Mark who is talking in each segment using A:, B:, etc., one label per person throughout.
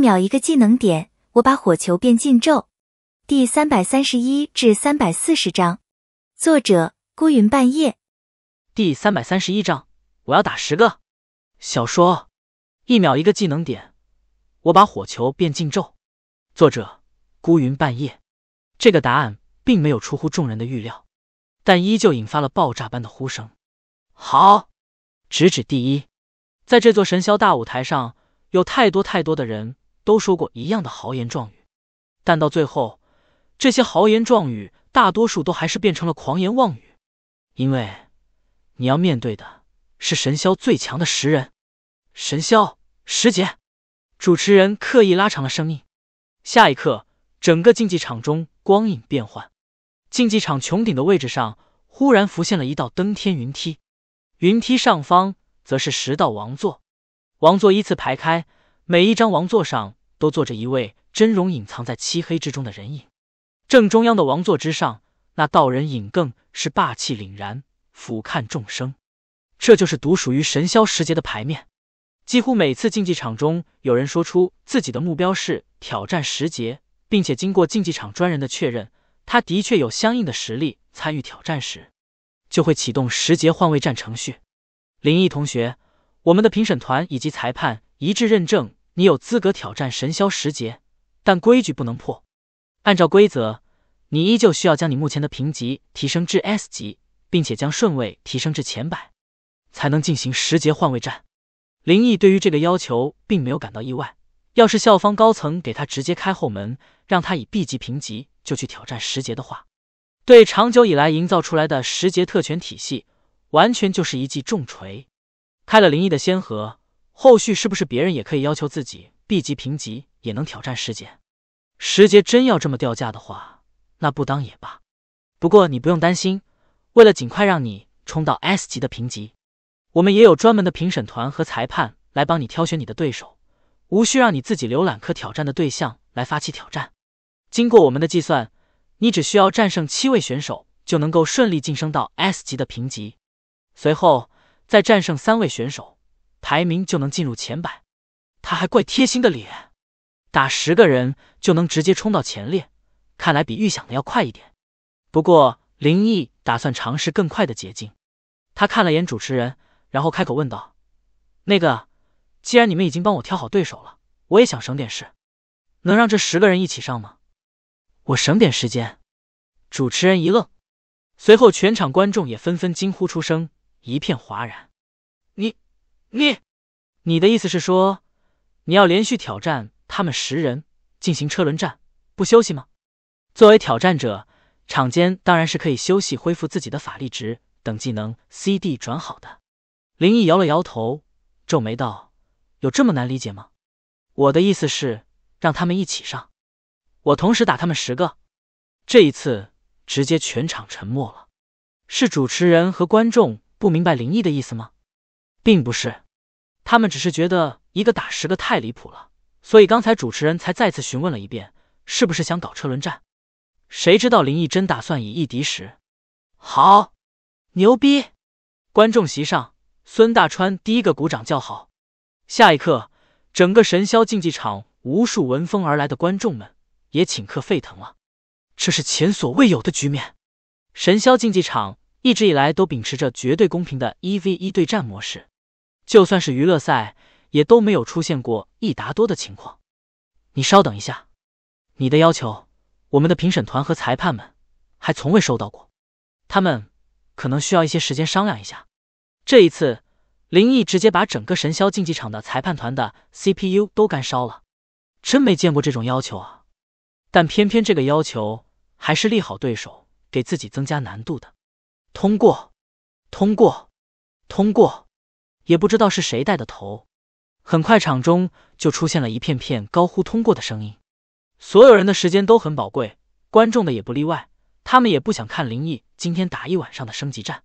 A: 秒一个技能点，我把火球变禁咒。第三百三十一至三百四十章，作者孤云半夜。第三百三十一章，我要打十个小说。一秒一个技能点，我把火球变禁咒。作者孤云半夜。这个答案并没有出乎众人的预料，但依旧引发了爆炸般的呼声。好，直指第一。在这座神霄大舞台上，有太多太多的人。都说过一样的豪言壮语，但到最后，这些豪言壮语大多数都还是变成了狂言妄语。因为你要面对的是神霄最强的十人，神霄十杰。主持人刻意拉长了声音。下一刻，整个竞技场中光影变幻，竞技场穹顶的位置上忽然浮现了一道登天云梯，云梯上方则是十道王座，王座依次排开，每一张王座上。都坐着一位真容隐藏在漆黑之中的人影，正中央的王座之上，那道人影更是霸气凛然，俯瞰众生。这就是独属于神霄十杰的牌面。几乎每次竞技场中，有人说出自己的目标是挑战十杰，并且经过竞技场专人的确认，他的确有相应的实力参与挑战时，就会启动十杰换位战程序。林毅同学，我们的评审团以及裁判一致认证。你有资格挑战神霄十劫，但规矩不能破。按照规则，你依旧需要将你目前的评级提升至 S 级，并且将顺位提升至前百，才能进行十劫换位战。林毅对于这个要求并没有感到意外。要是校方高层给他直接开后门，让他以 B 级评级就去挑战十劫的话，对长久以来营造出来的十劫特权体系，完全就是一记重锤，开了林毅的先河。后续是不是别人也可以要求自己 B 级评级也能挑战十杰？十杰真要这么掉价的话，那不当也罢。不过你不用担心，为了尽快让你冲到 S 级的评级，我们也有专门的评审团和裁判来帮你挑选你的对手，无需让你自己浏览可挑战的对象来发起挑战。经过我们的计算，你只需要战胜七位选手就能够顺利晋升到 S 级的评级，随后再战胜三位选手。排名就能进入前百，他还怪贴心的脸，打十个人就能直接冲到前列，看来比预想的要快一点。不过林毅打算尝试更快的捷径，他看了眼主持人，然后开口问道：“那个，既然你们已经帮我挑好对手了，我也想省点事，能让这十个人一起上吗？我省点时间。”主持人一愣，随后全场观众也纷纷惊呼出声，一片哗然。你。你，你的意思是说，你要连续挑战他们十人进行车轮战，不休息吗？作为挑战者，场间当然是可以休息，恢复自己的法力值等技能 C D 转好的。林毅摇了摇头，皱眉道：“有这么难理解吗？我的意思是让他们一起上，我同时打他们十个。”这一次直接全场沉默了，是主持人和观众不明白林毅的意思吗？并不是，他们只是觉得一个打十个太离谱了，所以刚才主持人才再次询问了一遍，是不是想搞车轮战？谁知道林毅真打算以一敌十？好，牛逼！观众席上，孙大川第一个鼓掌叫好。下一刻，整个神霄竞技场无数闻风而来的观众们也顷刻沸腾了，这是前所未有的局面。神霄竞技场一直以来都秉持着绝对公平的一 v 一对战模式。就算是娱乐赛，也都没有出现过一打多的情况。你稍等一下，你的要求，我们的评审团和裁判们还从未收到过，他们可能需要一些时间商量一下。这一次，林毅直接把整个神霄竞技场的裁判团的 CPU 都干烧了，真没见过这种要求啊！但偏偏这个要求还是利好对手，给自己增加难度的。通过，通过，通过。也不知道是谁带的头，很快场中就出现了一片片高呼通过的声音。所有人的时间都很宝贵，观众的也不例外。他们也不想看林毅今天打一晚上的升级战，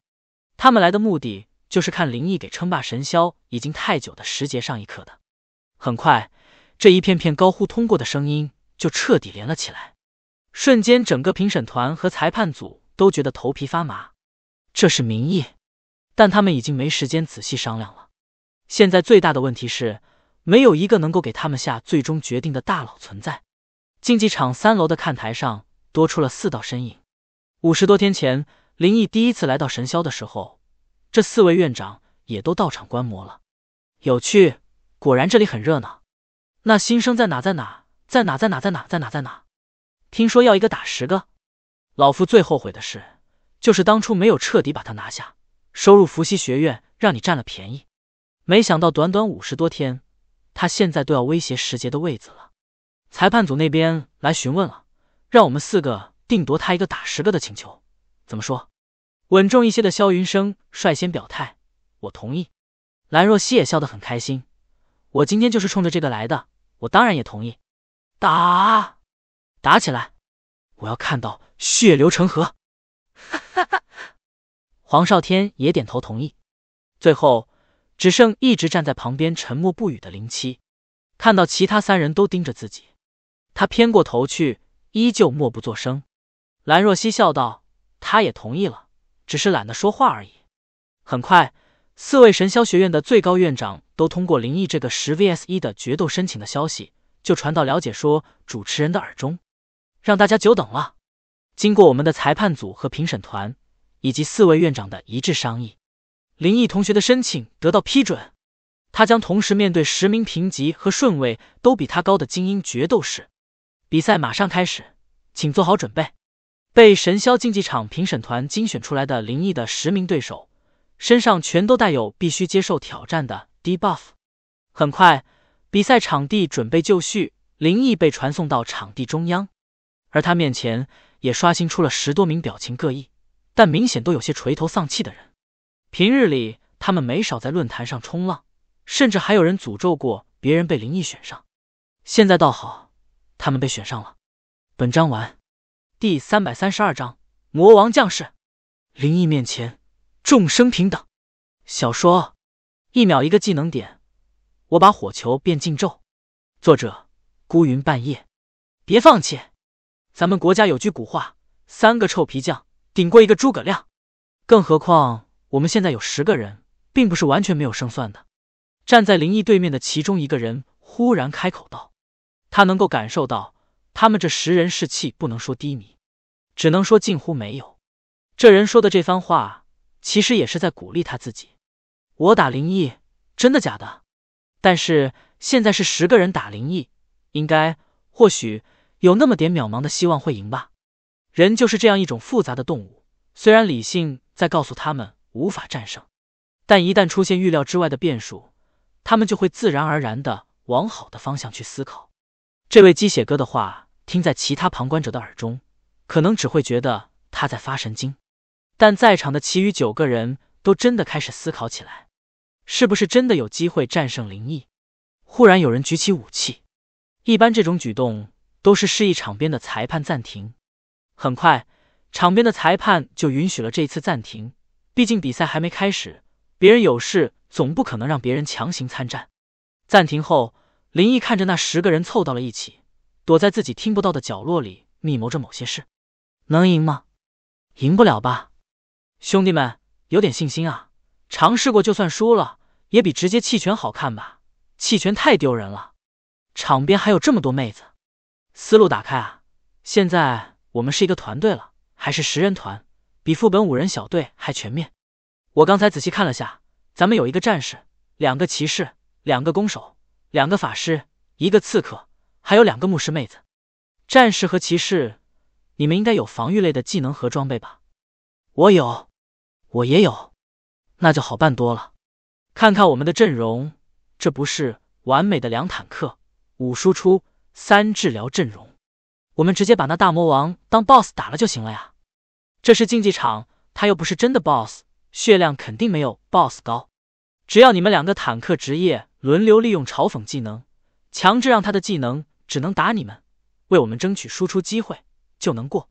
A: 他们来的目的就是看林毅给称霸神霄已经太久的时节上一课的。很快，这一片片高呼通过的声音就彻底连了起来，瞬间整个评审团和裁判组都觉得头皮发麻。这是民意。但他们已经没时间仔细商量了。现在最大的问题是，没有一个能够给他们下最终决定的大佬存在。竞技场三楼的看台上多出了四道身影。五十多天前，林毅第一次来到神霄的时候，这四位院长也都到场观摩了。有趣，果然这里很热闹。那新生在哪？在哪？在哪？在哪？在哪？在哪？在哪？听说要一个打十个。老夫最后悔的事，就是当初没有彻底把他拿下。收入伏羲学院，让你占了便宜。没想到短短五十多天，他现在都要威胁时杰的位子了。裁判组那边来询问了，让我们四个定夺他一个打十个的请求，怎么说？稳重一些的萧云生率先表态，我同意。兰若溪也笑得很开心，我今天就是冲着这个来的，我当然也同意。打，打起来！我要看到血流成河！哈哈哈。黄少天也点头同意，最后只剩一直站在旁边沉默不语的林七。看到其他三人都盯着自己，他偏过头去，依旧默不作声。兰若曦笑道：“他也同意了，只是懒得说话而已。”很快，四位神霄学院的最高院长都通过林毅这个十 vs 一的决斗申请的消息，就传到了解说主持人的耳中，让大家久等了。经过我们的裁判组和评审团。以及四位院长的一致商议，林毅同学的申请得到批准，他将同时面对十名评级和顺位都比他高的精英决斗士。比赛马上开始，请做好准备。被神霄竞技场评审团精选出来的林毅的十名对手身上全都带有必须接受挑战的 debuff。很快，比赛场地准备就绪，林毅被传送到场地中央，而他面前也刷新出了十多名表情各异。但明显都有些垂头丧气的人。平日里他们没少在论坛上冲浪，甚至还有人诅咒过别人被灵异选上。现在倒好，他们被选上了。本章完。第三百三十二章魔王将士。灵异面前，众生平等。小说，一秒一个技能点，我把火球变禁咒。作者：孤云半夜。别放弃，咱们国家有句古话，三个臭皮匠。顶过一个诸葛亮，更何况我们现在有十个人，并不是完全没有胜算的。站在灵异对面的其中一个人忽然开口道：“他能够感受到，他们这十人士气不能说低迷，只能说近乎没有。”这人说的这番话，其实也是在鼓励他自己。我打灵异，真的假的？但是现在是十个人打灵异，应该或许有那么点渺茫的希望会赢吧。人就是这样一种复杂的动物，虽然理性在告诉他们无法战胜，但一旦出现预料之外的变数，他们就会自然而然的往好的方向去思考。这位鸡血哥的话听在其他旁观者的耳中，可能只会觉得他在发神经，但在场的其余九个人都真的开始思考起来，是不是真的有机会战胜灵异？忽然有人举起武器，一般这种举动都是示意场边的裁判暂停。很快，场边的裁判就允许了这一次暂停。毕竟比赛还没开始，别人有事总不可能让别人强行参战。暂停后，林毅看着那十个人凑到了一起，躲在自己听不到的角落里密谋着某些事。能赢吗？赢不了吧？兄弟们，有点信心啊！尝试过就算输了，也比直接弃权好看吧？弃权太丢人了。场边还有这么多妹子，思路打开啊！现在。我们是一个团队了，还是十人团，比副本五人小队还全面。我刚才仔细看了下，咱们有一个战士，两个骑士，两个弓手，两个法师，一个刺客，还有两个牧师妹子。战士和骑士，你们应该有防御类的技能和装备吧？我有，我也有，那就好办多了。看看我们的阵容，这不是完美的两坦克五输出三治疗阵容。我们直接把那大魔王当 boss 打了就行了呀，这是竞技场，他又不是真的 boss，血量肯定没有 boss 高，只要你们两个坦克职业轮流利用嘲讽技能，强制让他的技能只能打你们，为我们争取输出机会就能过。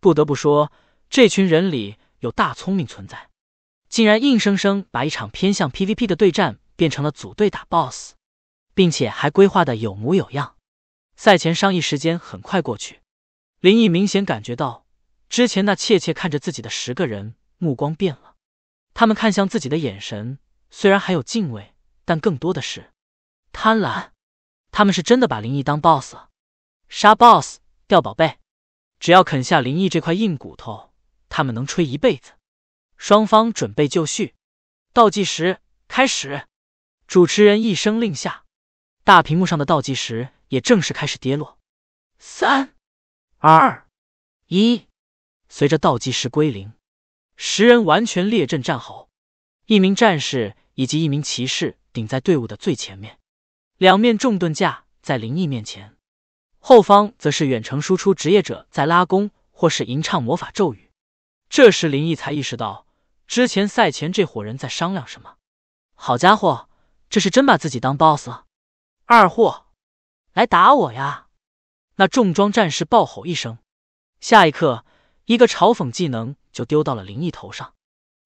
A: 不得不说，这群人里有大聪明存在，竟然硬生生把一场偏向 PVP 的对战变成了组队打 boss，并且还规划的有模有样。赛前商议时间很快过去，林毅明显感觉到之前那怯怯看着自己的十个人目光变了。他们看向自己的眼神虽然还有敬畏，但更多的是贪婪。他们是真的把林毅当 boss，杀 boss 掉宝贝，只要啃下林毅这块硬骨头，他们能吹一辈子。双方准备就绪，倒计时开始。主持人一声令下，大屏幕上的倒计时。也正式开始跌落，三，二，一，随着倒计时归零，十人完全列阵战壕，一名战士以及一名骑士顶在队伍的最前面，两面重盾架在林毅面前，后方则是远程输出职业者在拉弓或是吟唱魔法咒语。这时林毅才意识到，之前赛前这伙人在商量什么？好家伙，这是真把自己当 boss 了，二货！来打我呀！那重装战士暴吼一声，下一刻，一个嘲讽技能就丢到了林毅头上。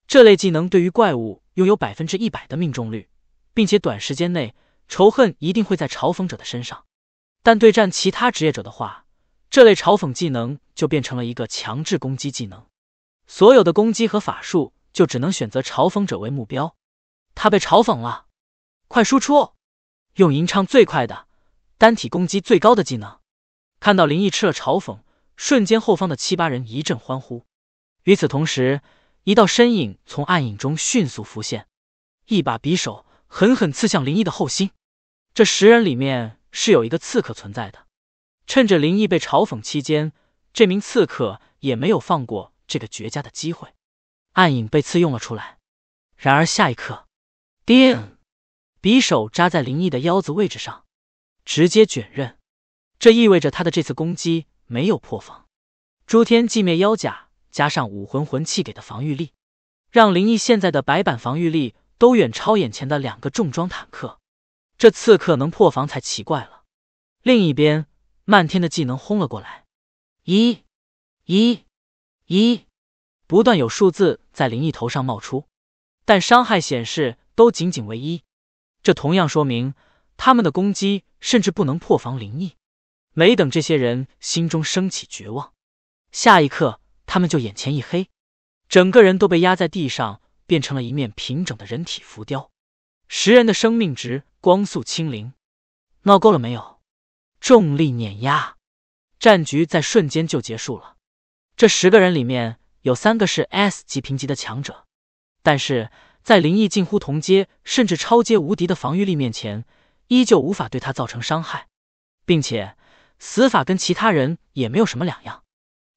A: 这类技能对于怪物拥有百分之一百的命中率，并且短时间内仇恨一定会在嘲讽者的身上。但对战其他职业者的话，这类嘲讽技能就变成了一个强制攻击技能，所有的攻击和法术就只能选择嘲讽者为目标。他被嘲讽了，快输出，用吟唱最快的。单体攻击最高的技能，看到林毅吃了嘲讽，瞬间后方的七八人一阵欢呼。与此同时，一道身影从暗影中迅速浮现，一把匕首狠狠刺向林毅的后心。这十人里面是有一个刺客存在的，趁着林毅被嘲讽期间，这名刺客也没有放过这个绝佳的机会，暗影被刺用了出来。然而下一刻，叮，匕首扎在林毅的腰子位置上。直接卷刃，这意味着他的这次攻击没有破防。诸天寂灭妖甲加上武魂魂器给的防御力，让林毅现在的白板防御力都远超眼前的两个重装坦克。这刺客能破防才奇怪了。另一边，漫天的技能轰了过来，一、一、一，不断有数字在林毅头上冒出，但伤害显示都仅仅为一，这同样说明。他们的攻击甚至不能破防。灵异没等这些人心中升起绝望，下一刻他们就眼前一黑，整个人都被压在地上，变成了一面平整的人体浮雕。十人的生命值光速清零。闹够了没有？重力碾压，战局在瞬间就结束了。这十个人里面有三个是 S 级评级的强者，但是在灵异近乎同阶甚至超阶无敌的防御力面前。依旧无法对他造成伤害，并且死法跟其他人也没有什么两样。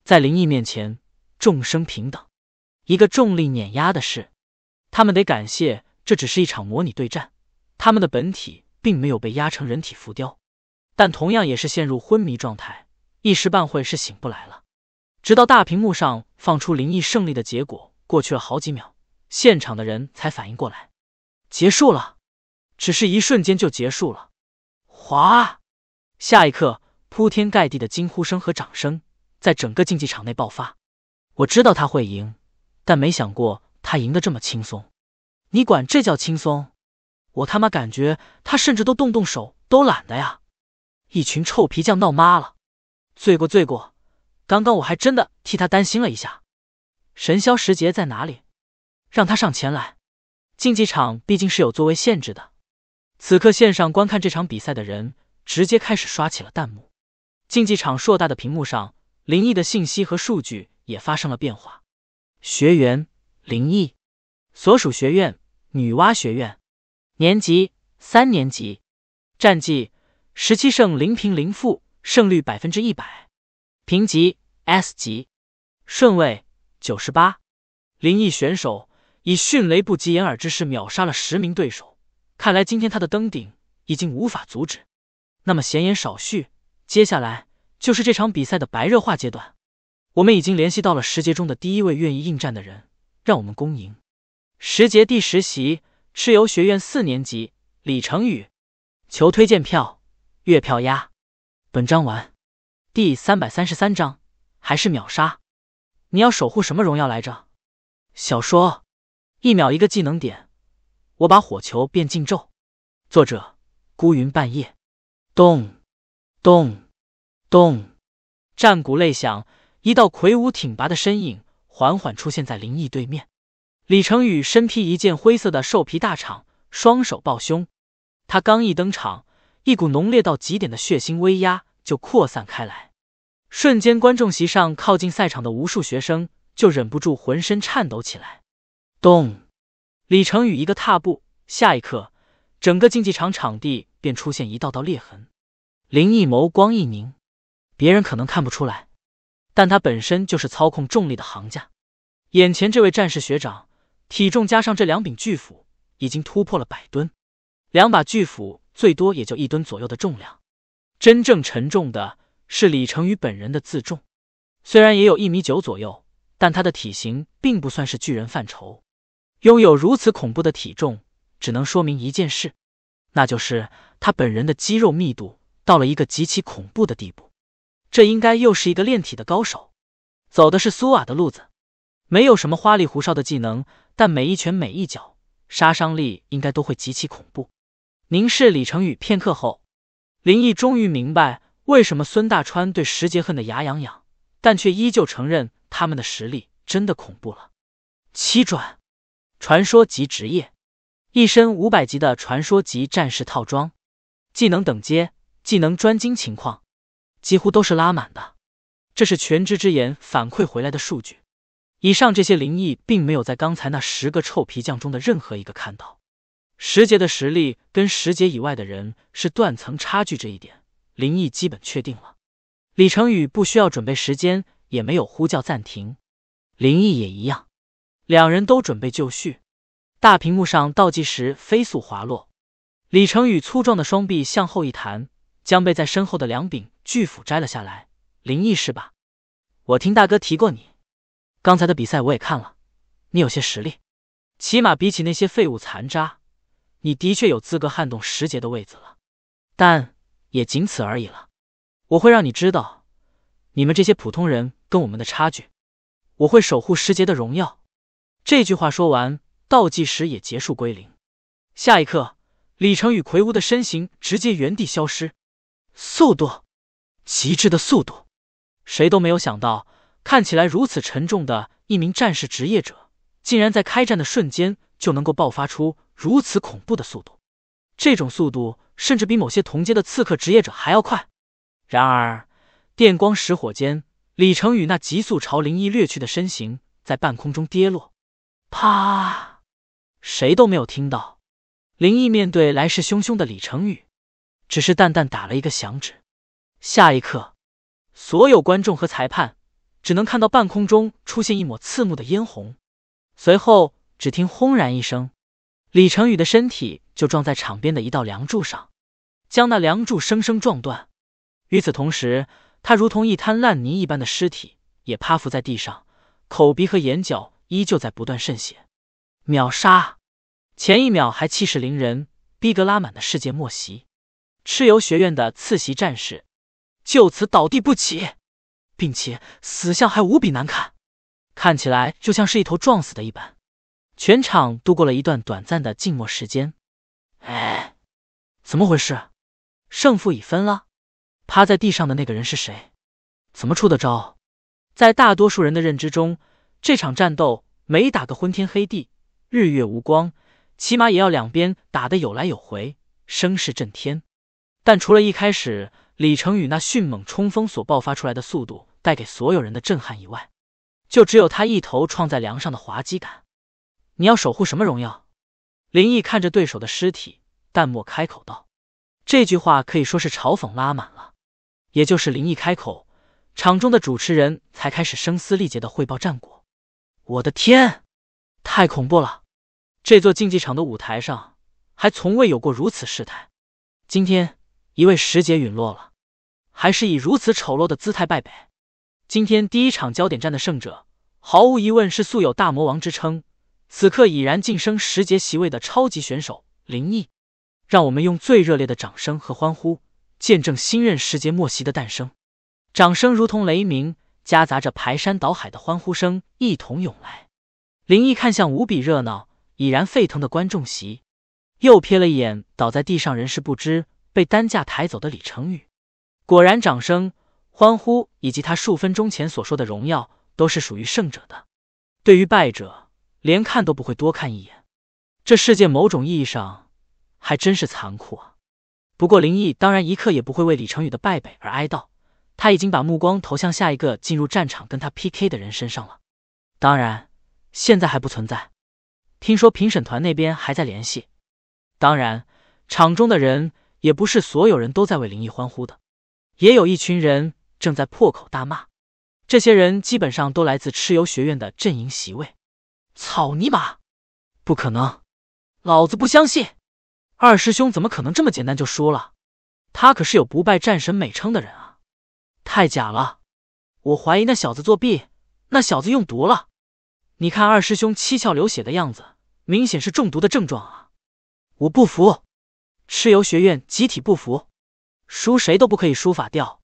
A: 在灵异面前，众生平等。一个重力碾压的事，他们得感谢这只是一场模拟对战，他们的本体并没有被压成人体浮雕，但同样也是陷入昏迷状态，一时半会是醒不来了。直到大屏幕上放出灵异胜利的结果，过去了好几秒，现场的人才反应过来，结束了。只是一瞬间就结束了，哗！下一刻，铺天盖地的惊呼声和掌声在整个竞技场内爆发。我知道他会赢，但没想过他赢得这么轻松。你管这叫轻松？我他妈感觉他甚至都动动手都懒得呀！一群臭皮匠闹妈了，罪过罪过！刚刚我还真的替他担心了一下。神霄时节在哪里？让他上前来。竞技场毕竟是有座位限制的。此刻，线上观看这场比赛的人直接开始刷起了弹幕。竞技场硕大的屏幕上，林毅的信息和数据也发生了变化。学员林毅，所属学院女娲学院，年级三年级，战绩十七胜零平零负，胜率百分之一百，评级 S 级，顺位九十八。林毅选手以迅雷不及掩耳之势秒杀了十名对手。看来今天他的登顶已经无法阻止。那么闲言少叙，接下来就是这场比赛的白热化阶段。我们已经联系到了十杰中的第一位愿意应战的人，让我们恭迎十杰第十席，蚩尤学院四年级李成宇。求推荐票、月票压。本章完。第三百三十三章，还是秒杀？你要守护什么荣耀来着？小说，一秒一个技能点。我把火球变禁咒。作者：孤云半夜。咚！咚！咚！战鼓擂响，一道魁梧挺拔的身影缓缓出现在林毅对面。李成宇身披一件灰色的兽皮大氅，双手抱胸。他刚一登场，一股浓烈到极点的血腥威压就扩散开来，瞬间观众席上靠近赛场的无数学生就忍不住浑身颤抖起来。咚！李成宇一个踏步，下一刻，整个竞技场场地便出现一道道裂痕。林毅眸光一凝，别人可能看不出来，但他本身就是操控重力的行家。眼前这位战士学长，体重加上这两柄巨斧，已经突破了百吨。两把巨斧最多也就一吨左右的重量，真正沉重的是李成宇本人的自重。虽然也有一米九左右，但他的体型并不算是巨人范畴。拥有如此恐怖的体重，只能说明一件事，那就是他本人的肌肉密度到了一个极其恐怖的地步。这应该又是一个练体的高手，走的是苏瓦的路子，没有什么花里胡哨的技能，但每一拳每一脚杀伤力应该都会极其恐怖。凝视李成宇片刻后，林毅终于明白为什么孙大川对石杰恨得牙痒痒，但却依旧承认他们的实力真的恐怖了。七转。传说级职业，一身五百级的传说级战士套装，技能等阶、技能专精情况，几乎都是拉满的。这是全知之眼反馈回来的数据。以上这些灵异并没有在刚才那十个臭皮匠中的任何一个看到。十杰的实力跟十杰以外的人是断层差距这一点，灵异基本确定了。李成宇不需要准备时间，也没有呼叫暂停，灵异也一样。两人都准备就绪，大屏幕上倒计时飞速滑落。李成宇粗壮的双臂向后一弹，将被在身后的两柄巨斧摘了下来。林毅是吧？我听大哥提过你，刚才的比赛我也看了，你有些实力，起码比起那些废物残渣，你的确有资格撼动时节的位子了。但也仅此而已了。我会让你知道，你们这些普通人跟我们的差距。我会守护时节的荣耀。这句话说完，倒计时也结束归零。下一刻，李成宇魁梧的身形直接原地消失，速度，极致的速度。谁都没有想到，看起来如此沉重的一名战士职业者，竟然在开战的瞬间就能够爆发出如此恐怖的速度。这种速度甚至比某些同阶的刺客职业者还要快。然而，电光石火间，李成宇那急速朝林一掠去的身形，在半空中跌落。啪！谁都没有听到。林毅面对来势汹汹的李成宇，只是淡淡打了一个响指。下一刻，所有观众和裁判只能看到半空中出现一抹刺目的嫣红。随后，只听轰然一声，李成宇的身体就撞在场边的一道梁柱上，将那梁柱生生撞断。与此同时，他如同一滩烂泥一般的尸体也趴伏在地上，口鼻和眼角。依旧在不断渗血，秒杀！前一秒还气势凌人、逼格拉满的世界末席，蚩尤学院的次席战士就此倒地不起，并且死相还无比难看，看起来就像是一头撞死的一般。全场度过了一段短暂的静默时间。哎，怎么回事？胜负已分了？趴在地上的那个人是谁？怎么出的招？在大多数人的认知中。这场战斗没打个昏天黑地、日月无光，起码也要两边打得有来有回，声势震天。但除了一开始李成宇那迅猛冲锋所爆发出来的速度带给所有人的震撼以外，就只有他一头撞在梁上的滑稽感。你要守护什么荣耀？林毅看着对手的尸体，淡漠开口道：“这句话可以说是嘲讽拉满了。”也就是林毅开口，场中的主持人才开始声嘶力竭的汇报战果。我的天，太恐怖了！这座竞技场的舞台上还从未有过如此事态。今天，一位时节陨落了，还是以如此丑陋的姿态败北。今天第一场焦点战的胜者，毫无疑问是素有大魔王之称，此刻已然晋升十节席位的超级选手林毅。让我们用最热烈的掌声和欢呼，见证新任时节莫席的诞生。掌声如同雷鸣。夹杂着排山倒海的欢呼声一同涌来，林毅看向无比热闹、已然沸腾的观众席，又瞥了一眼倒在地上人事不知、被担架抬走的李成宇。果然，掌声、欢呼以及他数分钟前所说的荣耀，都是属于胜者的。对于败者，连看都不会多看一眼。这世界某种意义上还真是残酷啊。不过，林毅当然一刻也不会为李成宇的败北而哀悼。他已经把目光投向下一个进入战场跟他 PK 的人身上了，当然，现在还不存在。听说评审团那边还在联系。当然，场中的人也不是所有人都在为林毅欢呼的，也有一群人正在破口大骂。这些人基本上都来自蚩尤学院的阵营席位。草泥马，不可能！老子不相信！二师兄怎么可能这么简单就输了？他可是有不败战神美称的人啊！太假了！我怀疑那小子作弊，那小子用毒了。你看二师兄七窍流血的样子，明显是中毒的症状啊！我不服，蚩尤学院集体不服，输谁都不可以输法掉。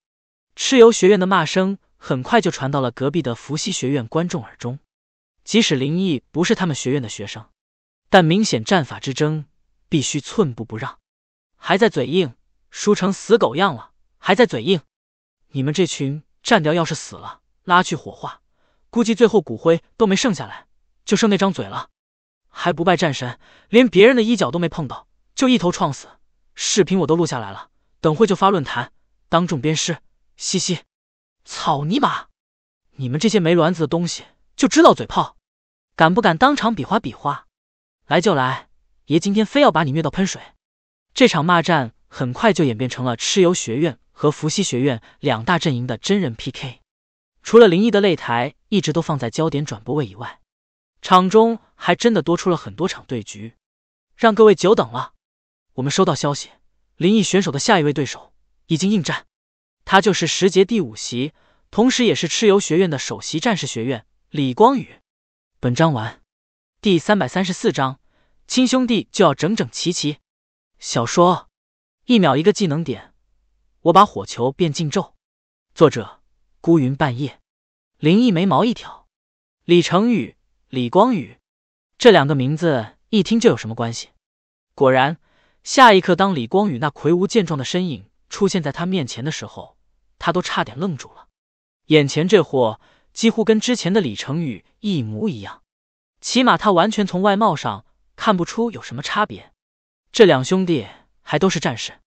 A: 蚩尤学院的骂声很快就传到了隔壁的伏羲学院观众耳中。即使林毅不是他们学院的学生，但明显战法之争必须寸步不让。还在嘴硬，输成死狗样了，还在嘴硬。你们这群战雕要是死了，拉去火化，估计最后骨灰都没剩下来，就剩那张嘴了。还不拜战神，连别人的衣角都没碰到，就一头撞死。视频我都录下来了，等会就发论坛，当众鞭尸。嘻嘻，草泥马，你们这些没卵子的东西就知道嘴炮，敢不敢当场比划比划？来就来，爷今天非要把你虐到喷水。这场骂战很快就演变成了蚩尤学院。和伏羲学院两大阵营的真人 PK，除了灵异的擂台一直都放在焦点转播位以外，场中还真的多出了很多场对局，让各位久等了。我们收到消息，灵异选手的下一位对手已经应战，他就是时杰第五席，同时也是蚩尤学院的首席战士。学院李光宇。本章完。第三百三十四章，亲兄弟就要整整齐齐。小说，一秒一个技能点。我把火球变禁咒。作者：孤云半夜。林毅眉毛一挑，李成宇、李光宇这两个名字一听就有什么关系？果然，下一刻当李光宇那魁梧健壮的身影出现在他面前的时候，他都差点愣住了。眼前这货几乎跟之前的李成宇一模一样，起码他完全从外貌上看不出有什么差别。这两兄弟还都是战士。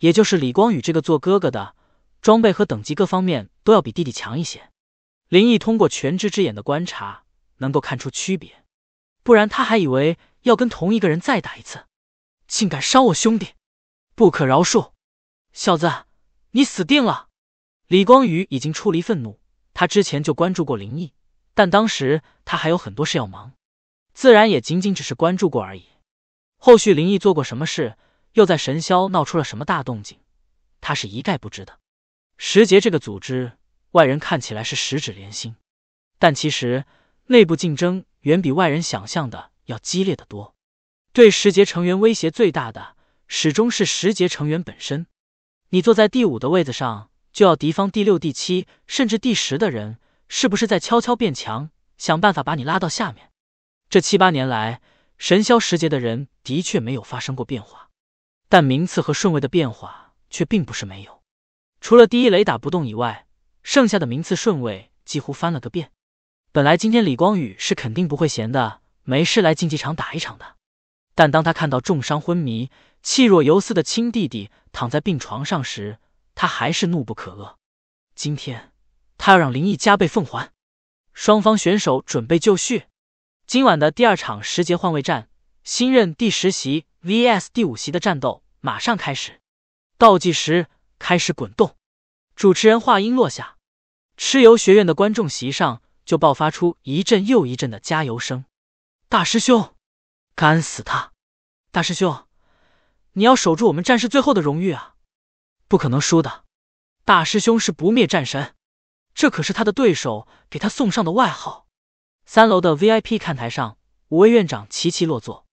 A: 也就是李光宇这个做哥哥的，装备和等级各方面都要比弟弟强一些。林毅通过全知之眼的观察，能够看出区别，不然他还以为要跟同一个人再打一次。竟敢伤我兄弟，不可饶恕！小子，你死定了！李光宇已经出离愤怒，他之前就关注过林毅，但当时他还有很多事要忙，自然也仅仅只是关注过而已。后续林毅做过什么事？又在神霄闹出了什么大动静？他是一概不知的。时杰这个组织，外人看起来是十指连心，但其实内部竞争远比外人想象的要激烈的多。对时杰成员威胁最大的，始终是时杰成员本身。你坐在第五的位子上，就要敌方第六、第七，甚至第十的人，是不是在悄悄变强，想办法把你拉到下面？这七八年来，神霄时杰的人的确没有发生过变化。但名次和顺位的变化却并不是没有，除了第一雷打不动以外，剩下的名次顺位几乎翻了个遍。本来今天李光宇是肯定不会闲的，没事来竞技场打一场的。但当他看到重伤昏迷、气若游丝的亲弟弟躺在病床上时，他还是怒不可遏。今天他要让林毅加倍奉还。双方选手准备就绪，今晚的第二场十节换位战。新任第十席 vs 第五席的战斗马上开始，倒计时开始滚动。主持人话音落下，蚩尤学院的观众席上就爆发出一阵又一阵的加油声。大师兄，干死他！大师兄，你要守住我们战士最后的荣誉啊！不可能输的，大师兄是不灭战神，这可是他的对手给他送上的外号。三楼的 VIP 看台上，五位院长齐齐落座。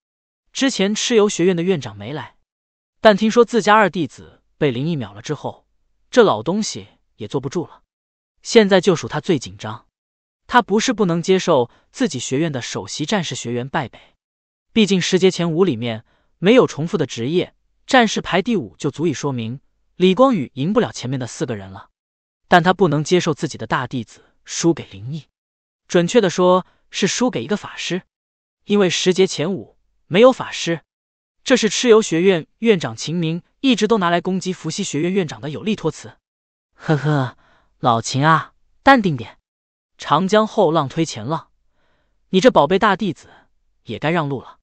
A: 之前蚩尤学院的院长没来，但听说自家二弟子被林毅秒了之后，这老东西也坐不住了。现在就属他最紧张，他不是不能接受自己学院的首席战士学员败北，毕竟十节前五里面没有重复的职业，战士排第五就足以说明李光宇赢不了前面的四个人了。但他不能接受自己的大弟子输给林毅，准确的说是输给一个法师，因为十节前五。没有法师，这是蚩尤学院院长秦明一直都拿来攻击伏羲学院院长的有力托词。呵呵，老秦啊，淡定点，长江后浪推前浪，你这宝贝大弟子也该让路了。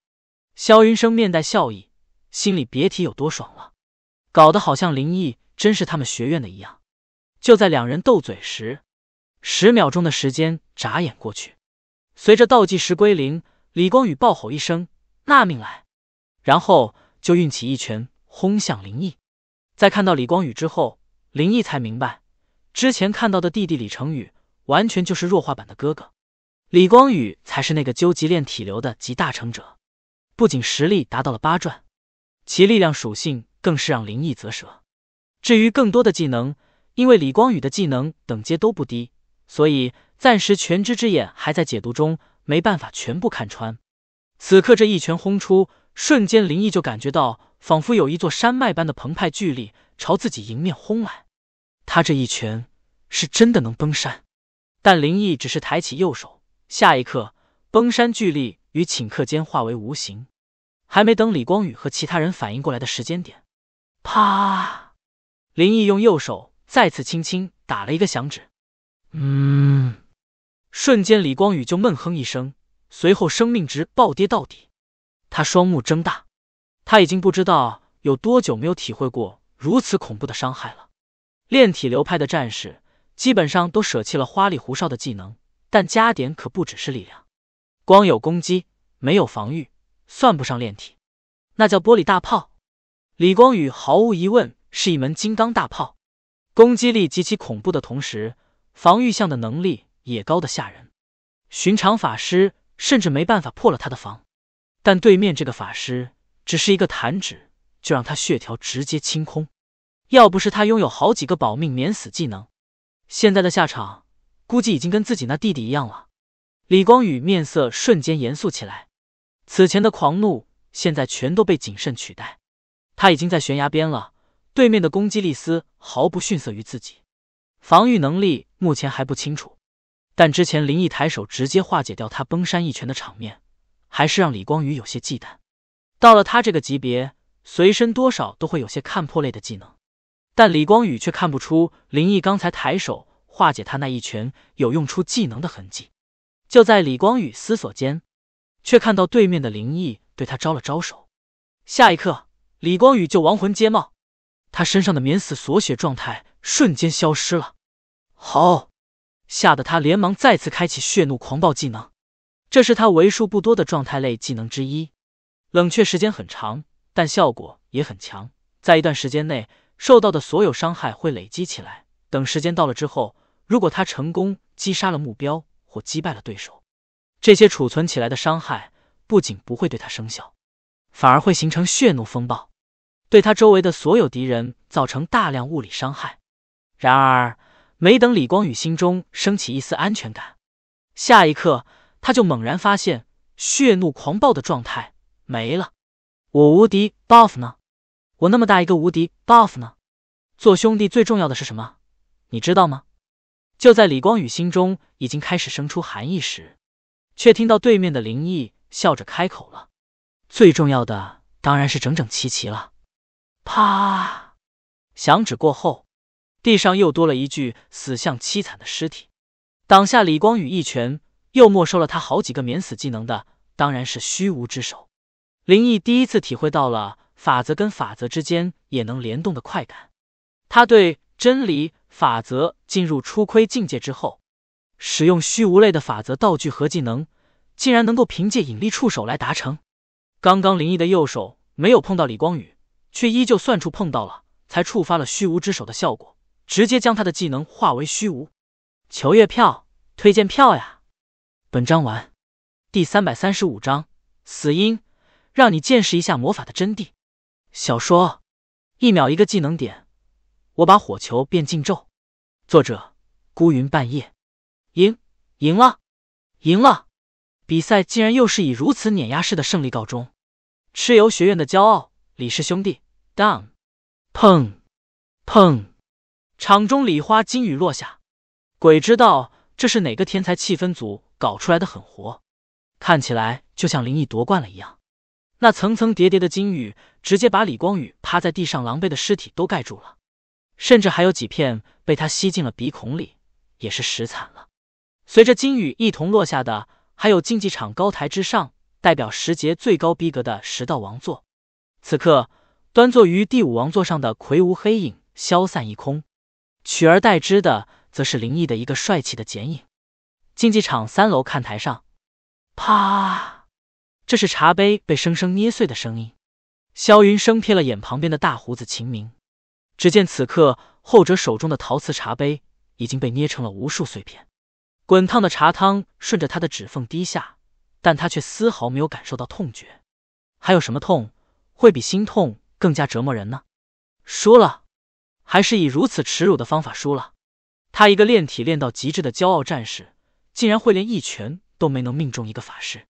A: 萧云生面带笑意，心里别提有多爽了，搞得好像林毅真是他们学院的一样。就在两人斗嘴时，十秒钟的时间眨眼过去，随着倒计时归零，李光宇暴吼一声。纳命来！然后就运起一拳轰向林毅。在看到李光宇之后，林毅才明白，之前看到的弟弟李成宇，完全就是弱化版的哥哥。李光宇才是那个究极炼体流的集大成者，不仅实力达到了八转，其力量属性更是让林毅啧舌。至于更多的技能，因为李光宇的技能等阶都不低，所以暂时全知之眼还在解读中，没办法全部看穿。此刻这一拳轰出，瞬间林毅就感觉到仿佛有一座山脉般的澎湃巨力朝自己迎面轰来。他这一拳是真的能崩山，但林毅只是抬起右手，下一刻崩山巨力与顷刻间化为无形。还没等李光宇和其他人反应过来的时间点，啪！林毅用右手再次轻轻打了一个响指。嗯，瞬间李光宇就闷哼一声。随后生命值暴跌到底，他双目睁大，他已经不知道有多久没有体会过如此恐怖的伤害了。炼体流派的战士基本上都舍弃了花里胡哨的技能，但加点可不只是力量，光有攻击没有防御算不上炼体，那叫玻璃大炮。李光宇毫无疑问是一门金刚大炮，攻击力极其恐怖的同时，防御项的能力也高的吓人，寻常法师。甚至没办法破了他的防，但对面这个法师只是一个弹指，就让他血条直接清空。要不是他拥有好几个保命免死技能，现在的下场估计已经跟自己那弟弟一样了。李光宇面色瞬间严肃起来，此前的狂怒现在全都被谨慎取代。他已经在悬崖边了，对面的攻击力丝毫不逊色于自己，防御能力目前还不清楚。但之前林毅抬手直接化解掉他崩山一拳的场面，还是让李光宇有些忌惮。到了他这个级别，随身多少都会有些看破类的技能，但李光宇却看不出林毅刚才抬手化解他那一拳有用出技能的痕迹。就在李光宇思索间，却看到对面的林毅对他招了招手。下一刻，李光宇就亡魂皆冒，他身上的免死锁血状态瞬间消失了。好。吓得他连忙再次开启血怒狂暴技能，这是他为数不多的状态类技能之一，冷却时间很长，但效果也很强。在一段时间内受到的所有伤害会累积起来，等时间到了之后，如果他成功击杀了目标或击败了对手，这些储存起来的伤害不仅不会对他生效，反而会形成血怒风暴，对他周围的所有敌人造成大量物理伤害。然而。没等李光宇心中升起一丝安全感，下一刻他就猛然发现，血怒狂暴的状态没了。我无敌 buff 呢？我那么大一个无敌 buff 呢？做兄弟最重要的是什么？你知道吗？就在李光宇心中已经开始生出寒意时，却听到对面的林毅笑着开口了：“最重要的当然是整整齐齐了。”啪，响指过后。地上又多了一具死相凄惨的尸体，挡下李光宇一拳，又没收了他好几个免死技能的，当然是虚无之手。林毅第一次体会到了法则跟法则之间也能联动的快感。他对真理法则进入初窥境界之后，使用虚无类的法则道具和技能，竟然能够凭借引力触手来达成。刚刚林毅的右手没有碰到李光宇，却依旧算出碰到了，才触发了虚无之手的效果。直接将他的技能化为虚无，求月票、推荐票呀！本章完，第三百三十五章死因，让你见识一下魔法的真谛。小说一秒一个技能点，我把火球变禁咒。作者：孤云半夜。赢，赢了，赢了！比赛竟然又是以如此碾压式的胜利告终。蚩尤学院的骄傲，李氏兄弟，down！砰，砰。场中礼花金雨落下，鬼知道这是哪个天才气氛组搞出来的狠活，看起来就像林毅夺冠了一样。那层层叠叠的金雨直接把李光宇趴在地上狼狈的尸体都盖住了，甚至还有几片被他吸进了鼻孔里，也是实惨了。随着金雨一同落下的，还有竞技场高台之上代表十杰最高逼格的十道王座。此刻，端坐于第五王座上的魁梧黑影消散一空。取而代之的，则是林毅的一个帅气的剪影。竞技场三楼看台上，啪！这是茶杯被生生捏碎的声音。萧云生瞥了眼旁边的大胡子秦明，只见此刻后者手中的陶瓷茶杯已经被捏成了无数碎片，滚烫的茶汤顺着他的指缝滴下，但他却丝毫没有感受到痛觉。还有什么痛会比心痛更加折磨人呢？输了。还是以如此耻辱的方法输了。他一个练体练到极致的骄傲战士，竟然会连一拳都没能命中一个法师，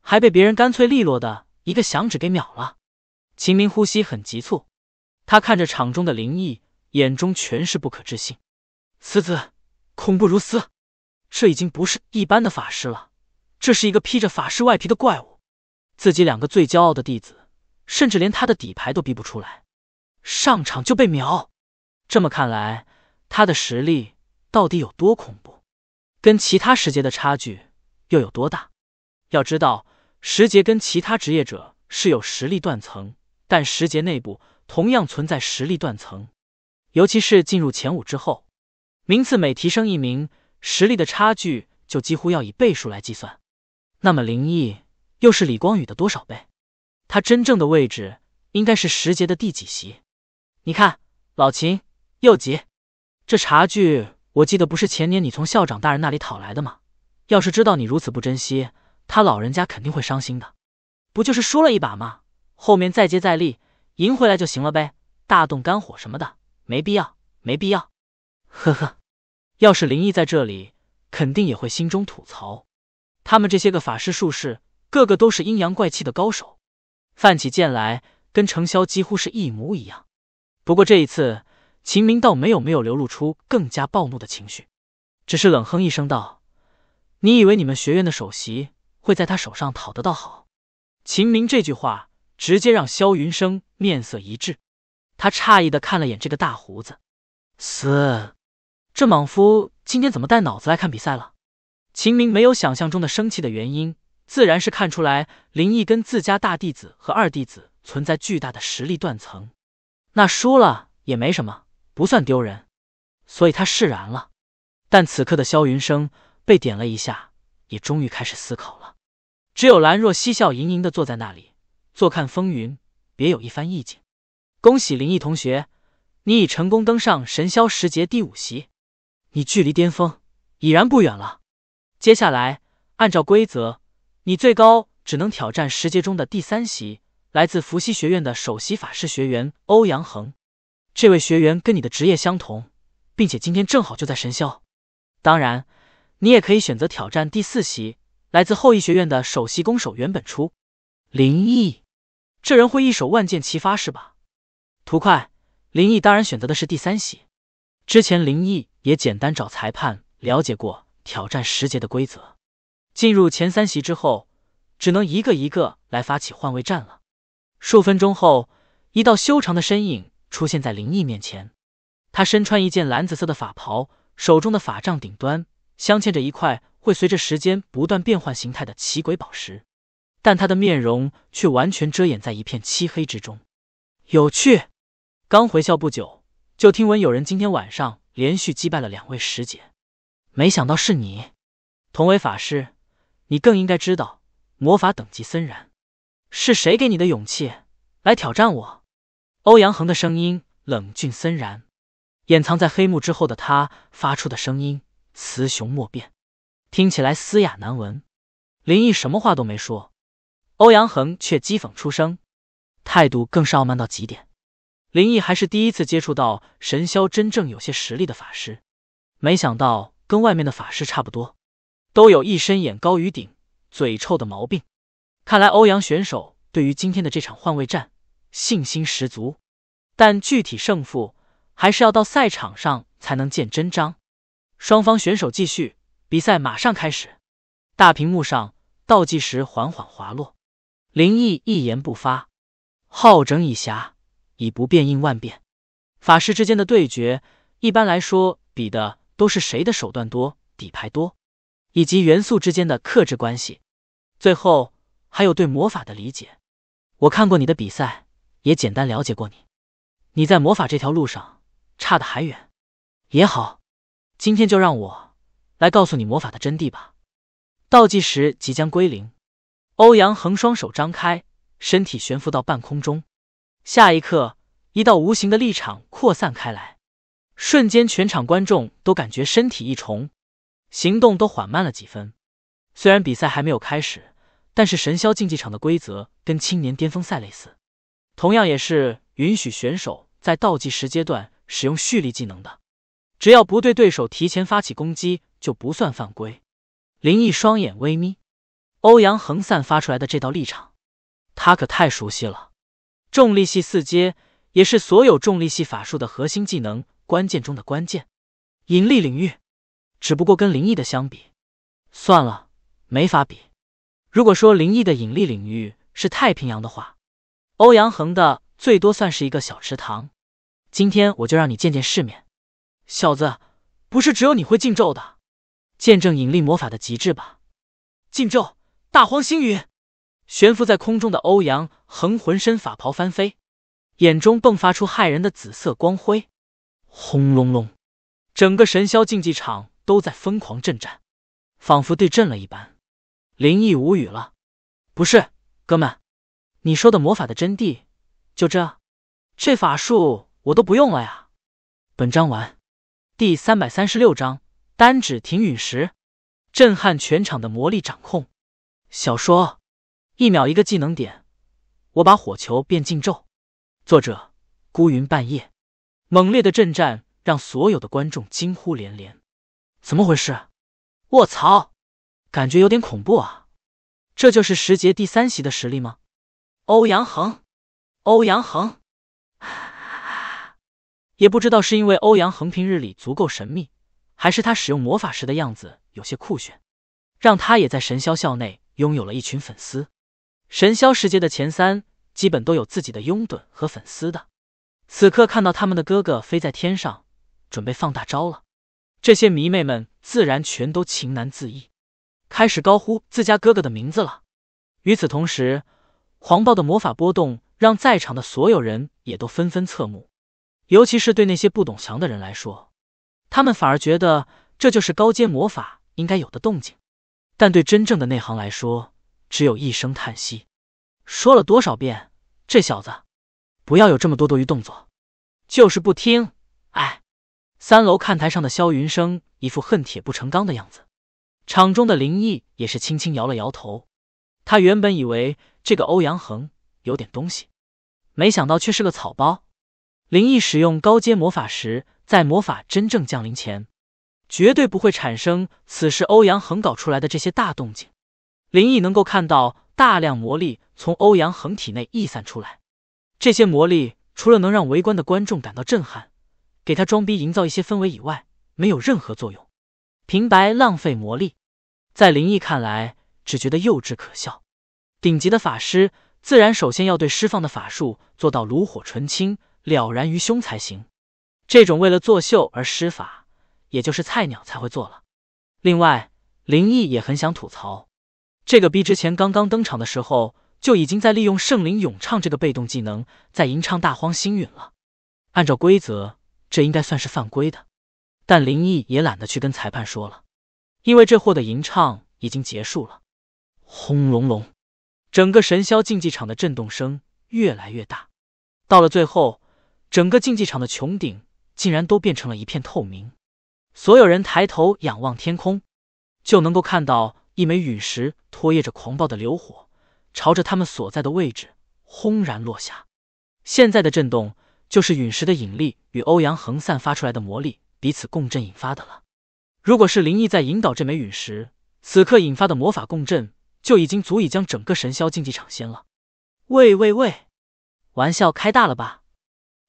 A: 还被别人干脆利落的一个响指给秒了。秦明呼吸很急促，他看着场中的灵异，眼中全是不可置信。此子恐怖如斯，这已经不是一般的法师了，这是一个披着法师外皮的怪物。自己两个最骄傲的弟子，甚至连他的底牌都逼不出来，上场就被秒。这么看来，他的实力到底有多恐怖？跟其他十杰的差距又有多大？要知道，十杰跟其他职业者是有实力断层，但十杰内部同样存在实力断层。尤其是进入前五之后，名次每提升一名，实力的差距就几乎要以倍数来计算。那么林毅又是李光宇的多少倍？他真正的位置应该是十杰的第几席？你看，老秦。又急，这茶具我记得不是前年你从校长大人那里讨来的吗？要是知道你如此不珍惜，他老人家肯定会伤心的。不就是输了一把吗？后面再接再厉，赢回来就行了呗。大动肝火什么的，没必要，没必要。呵呵，要是林毅在这里，肯定也会心中吐槽，他们这些个法师术士，个个都是阴阳怪气的高手，犯起剑来跟程潇几乎是一模一样。不过这一次。秦明倒没有没有流露出更加暴怒的情绪，只是冷哼一声道：“你以为你们学院的首席会在他手上讨得到好？”秦明这句话直接让萧云生面色一滞，他诧异的看了眼这个大胡子，嘶，这莽夫今天怎么带脑子来看比赛了？秦明没有想象中的生气的原因，自然是看出来林毅跟自家大弟子和二弟子存在巨大的实力断层，那输了也没什么。不算丢人，所以他释然了。但此刻的萧云生被点了一下，也终于开始思考了。只有兰若嬉笑盈盈的坐在那里，坐看风云，别有一番意境。恭喜林毅同学，你已成功登上神霄十杰第五席，你距离巅峰已然不远了。接下来，按照规则，你最高只能挑战十阶中的第三席，来自伏羲学院的首席法师学员欧阳恒。这位学员跟你的职业相同，并且今天正好就在神霄。当然，你也可以选择挑战第四席，来自后裔学院的首席弓手袁本初。林毅，这人会一手万箭齐发是吧？图快，林毅当然选择的是第三席。之前林毅也简单找裁判了解过挑战十节的规则。进入前三席之后，只能一个一个来发起换位战了。数分钟后，一道修长的身影。出现在林毅面前，他身穿一件蓝紫色的法袍，手中的法杖顶端镶嵌着一块会随着时间不断变换形态的奇鬼宝石，但他的面容却完全遮掩在一片漆黑之中。有趣，刚回校不久，就听闻有人今天晚上连续击败了两位师姐，没想到是你。同为法师，你更应该知道魔法等级森然。是谁给你的勇气来挑战我？欧阳恒的声音冷峻森然，掩藏在黑幕之后的他发出的声音雌雄莫辨，听起来嘶哑难闻。林毅什么话都没说，欧阳恒却讥讽出声，态度更是傲慢到极点。林毅还是第一次接触到神霄真正有些实力的法师，没想到跟外面的法师差不多，都有一身眼高于顶、嘴臭的毛病。看来欧阳选手对于今天的这场换位战。信心十足，但具体胜负还是要到赛场上才能见真章。双方选手继续，比赛马上开始。大屏幕上倒计时缓缓滑落。林毅一言不发，好整以暇，以不变应万变。法师之间的对决，一般来说比的都是谁的手段多、底牌多，以及元素之间的克制关系，最后还有对魔法的理解。我看过你的比赛。也简单了解过你，你在魔法这条路上差的还远。也好，今天就让我来告诉你魔法的真谛吧。倒计时即将归零，欧阳恒双手张开，身体悬浮到半空中。下一刻，一道无形的立场扩散开来，瞬间全场观众都感觉身体一重，行动都缓慢了几分。虽然比赛还没有开始，但是神霄竞技场的规则跟青年巅峰赛类似。同样也是允许选手在倒计时阶段使用蓄力技能的，只要不对对手提前发起攻击，就不算犯规。林毅双眼微眯，欧阳横散发出来的这道立场，他可太熟悉了。重力系四阶也是所有重力系法术的核心技能，关键中的关键，引力领域。只不过跟林毅的相比，算了，没法比。如果说林毅的引力领域是太平洋的话，欧阳恒的最多算是一个小池塘，今天我就让你见见世面，小子，不是只有你会禁咒的，见证引力魔法的极致吧！禁咒大荒星陨，悬浮在空中的欧阳恒浑身法袍翻飞，眼中迸发出骇人的紫色光辉，轰隆隆，整个神霄竞技场都在疯狂震颤，仿佛地震了一般。林毅无语了，不是，哥们。你说的魔法的真谛就这？这法术我都不用了呀！本章完，第三百三十六章单指停陨石，震撼全场的魔力掌控。小说一秒一个技能点，我把火球变禁咒。作者孤云半夜，猛烈的阵战让所有的观众惊呼连连。怎么回事？卧槽，感觉有点恐怖啊！这就是十杰第三席的实力吗？欧阳恒，欧阳恒，也不知道是因为欧阳恒平日里足够神秘，还是他使用魔法时的样子有些酷炫，让他也在神霄校内拥有了一群粉丝。神霄世界的前三，基本都有自己的拥趸和粉丝的。此刻看到他们的哥哥飞在天上，准备放大招了，这些迷妹们自然全都情难自抑，开始高呼自家哥哥的名字了。与此同时，狂暴的魔法波动让在场的所有人也都纷纷侧目，尤其是对那些不懂翔的人来说，他们反而觉得这就是高阶魔法应该有的动静。但对真正的内行来说，只有一声叹息。说了多少遍，这小子，不要有这么多多余动作，就是不听。哎，三楼看台上的萧云生一副恨铁不成钢的样子。场中的林毅也是轻轻摇了摇头。他原本以为。这个欧阳恒有点东西，没想到却是个草包。林毅使用高阶魔法时，在魔法真正降临前，绝对不会产生此时欧阳恒搞出来的这些大动静。林毅能够看到大量魔力从欧阳恒体内溢散出来，这些魔力除了能让围观的观众感到震撼，给他装逼营造一些氛围以外，没有任何作用，平白浪费魔力，在林毅看来，只觉得幼稚可笑。顶级的法师自然首先要对释放的法术做到炉火纯青、了然于胸才行。这种为了作秀而施法，也就是菜鸟才会做了。另外，林毅也很想吐槽，这个逼之前刚刚登场的时候就已经在利用圣灵咏唱这个被动技能在吟唱大荒星陨了。按照规则，这应该算是犯规的。但林毅也懒得去跟裁判说了，因为这货的吟唱已经结束了。轰隆隆。整个神霄竞技场的震动声越来越大，到了最后，整个竞技场的穹顶竟然都变成了一片透明。所有人抬头仰望天空，就能够看到一枚陨石拖曳着狂暴的流火，朝着他们所在的位置轰然落下。现在的震动就是陨石的引力与欧阳恒散发出来的魔力彼此共振引发的了。如果是灵异在引导这枚陨石，此刻引发的魔法共振。就已经足以将整个神霄竞技场掀了！喂喂喂，玩笑开大了吧？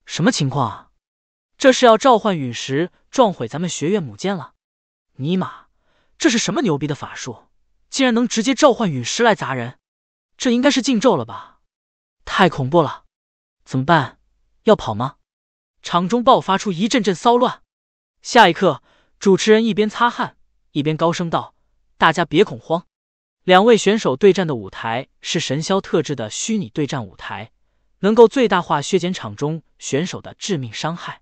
A: 什么情况啊？这是要召唤陨石撞毁咱们学院母舰了？尼玛，这是什么牛逼的法术？竟然能直接召唤陨石来砸人？这应该是禁咒了吧？太恐怖了！怎么办？要跑吗？场中爆发出一阵阵骚乱。下一刻，主持人一边擦汗，一边高声道：“大家别恐慌。”两位选手对战的舞台是神霄特制的虚拟对战舞台，能够最大化削减场中选手的致命伤害。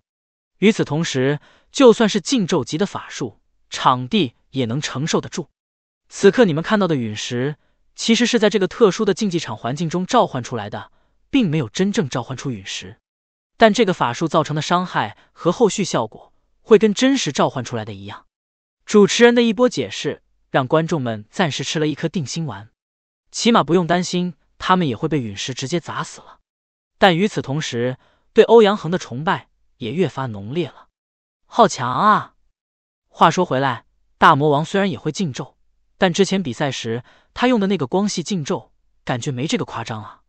A: 与此同时，就算是禁咒级的法术，场地也能承受得住。此刻你们看到的陨石，其实是在这个特殊的竞技场环境中召唤出来的，并没有真正召唤出陨石。但这个法术造成的伤害和后续效果，会跟真实召唤出来的一样。主持人的一波解释。让观众们暂时吃了一颗定心丸，起码不用担心他们也会被陨石直接砸死了。但与此同时，对欧阳恒的崇拜也越发浓烈了。好强啊！话说回来，大魔王虽然也会禁咒，但之前比赛时他用的那个光系禁咒，感觉没这个夸张啊。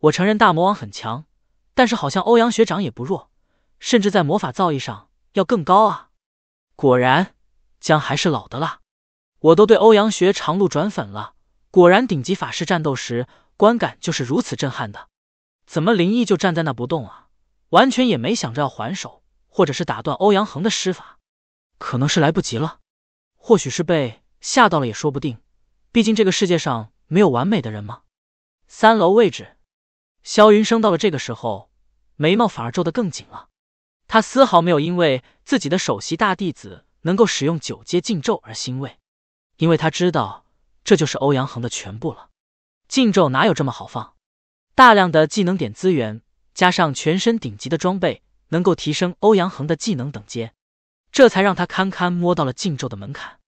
A: 我承认大魔王很强，但是好像欧阳学长也不弱，甚至在魔法造诣上要更高啊。果然，姜还是老的辣。我都对欧阳学长路转粉了，果然顶级法师战斗时观感就是如此震撼的。怎么林毅就站在那不动啊？完全也没想着要还手，或者是打断欧阳恒的施法？可能是来不及了，或许是被吓到了也说不定。毕竟这个世界上没有完美的人吗？三楼位置，萧云升到了这个时候，眉毛反而皱得更紧了。他丝毫没有因为自己的首席大弟子能够使用九阶禁咒而欣慰。因为他知道这就是欧阳恒的全部了，禁咒哪有这么好放？大量的技能点资源加上全身顶级的装备，能够提升欧阳恒的技能等阶，这才让他堪堪摸到了禁咒的门槛。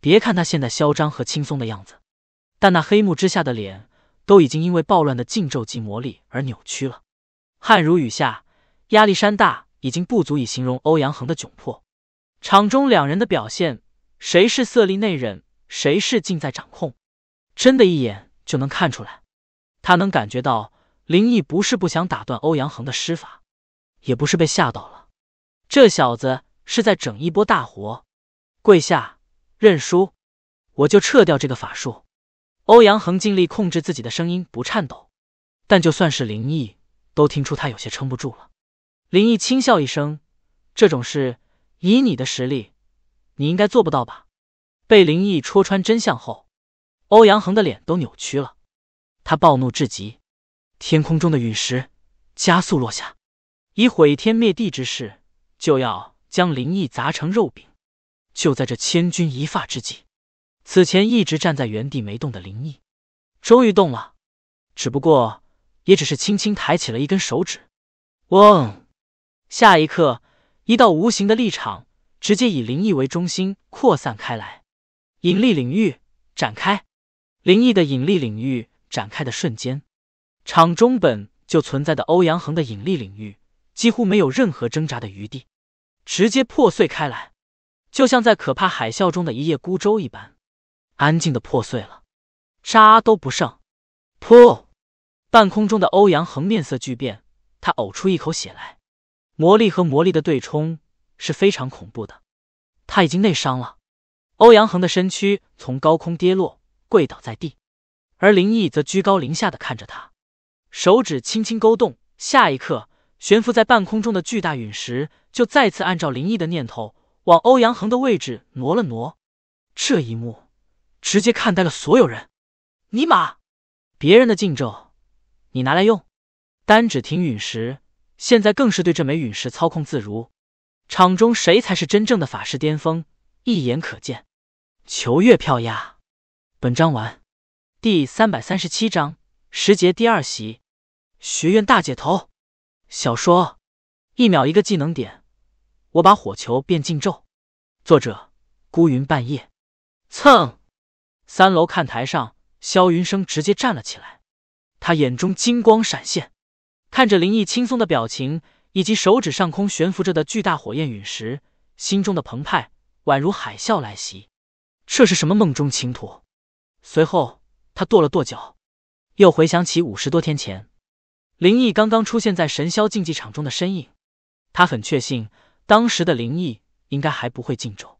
A: 别看他现在嚣张和轻松的样子，但那黑幕之下的脸都已经因为暴乱的禁咒级魔力而扭曲了，汗如雨下，压力山大已经不足以形容欧阳恒的窘迫。场中两人的表现，谁是色厉内荏？谁是尽在掌控？真的一眼就能看出来。他能感觉到，林毅不是不想打断欧阳恒的施法，也不是被吓到了，这小子是在整一波大活。跪下认输，我就撤掉这个法术。欧阳恒尽力控制自己的声音不颤抖，但就算是林毅，都听出他有些撑不住了。林毅轻笑一声：“这种事，以你的实力，你应该做不到吧？”被林毅戳穿真相后，欧阳恒的脸都扭曲了，他暴怒至极，天空中的陨石加速落下，以毁天灭地之势就要将林毅砸成肉饼。就在这千钧一发之际，此前一直站在原地没动的林毅终于动了，只不过也只是轻轻抬起了一根手指。嗡，下一刻，一道无形的力场直接以林毅为中心扩散开来。引力领域展开，灵异的引力领域展开的瞬间，场中本就存在的欧阳恒的引力领域几乎没有任何挣扎的余地，直接破碎开来，就像在可怕海啸中的一叶孤舟一般，安静的破碎了，渣都不剩。噗！半空中的欧阳恒面色巨变，他呕出一口血来。魔力和魔力的对冲是非常恐怖的，他已经内伤了。欧阳恒的身躯从高空跌落，跪倒在地，而林毅则居高临下的看着他，手指轻轻勾动，下一刻，悬浮在半空中的巨大陨石就再次按照林毅的念头往欧阳恒的位置挪了挪。这一幕直接看呆了所有人。尼玛，别人的禁咒，你拿来用？单指停陨石，现在更是对这枚陨石操控自如。场中谁才是真正的法师巅峰？一眼可见。求月票呀！本章完，第三百三十七章时节第二席，学院大姐头。小说，一秒一个技能点，我把火球变禁咒。作者：孤云半夜。蹭！三楼看台上，萧云生直接站了起来，他眼中金光闪现，看着林毅轻松的表情，以及手指上空悬浮着的巨大火焰陨石，心中的澎湃宛如海啸来袭。这是什么梦中情图？随后他跺了跺脚，又回想起五十多天前，林毅刚刚出现在神霄竞技场中的身影。他很确信，当时的林毅应该还不会禁咒，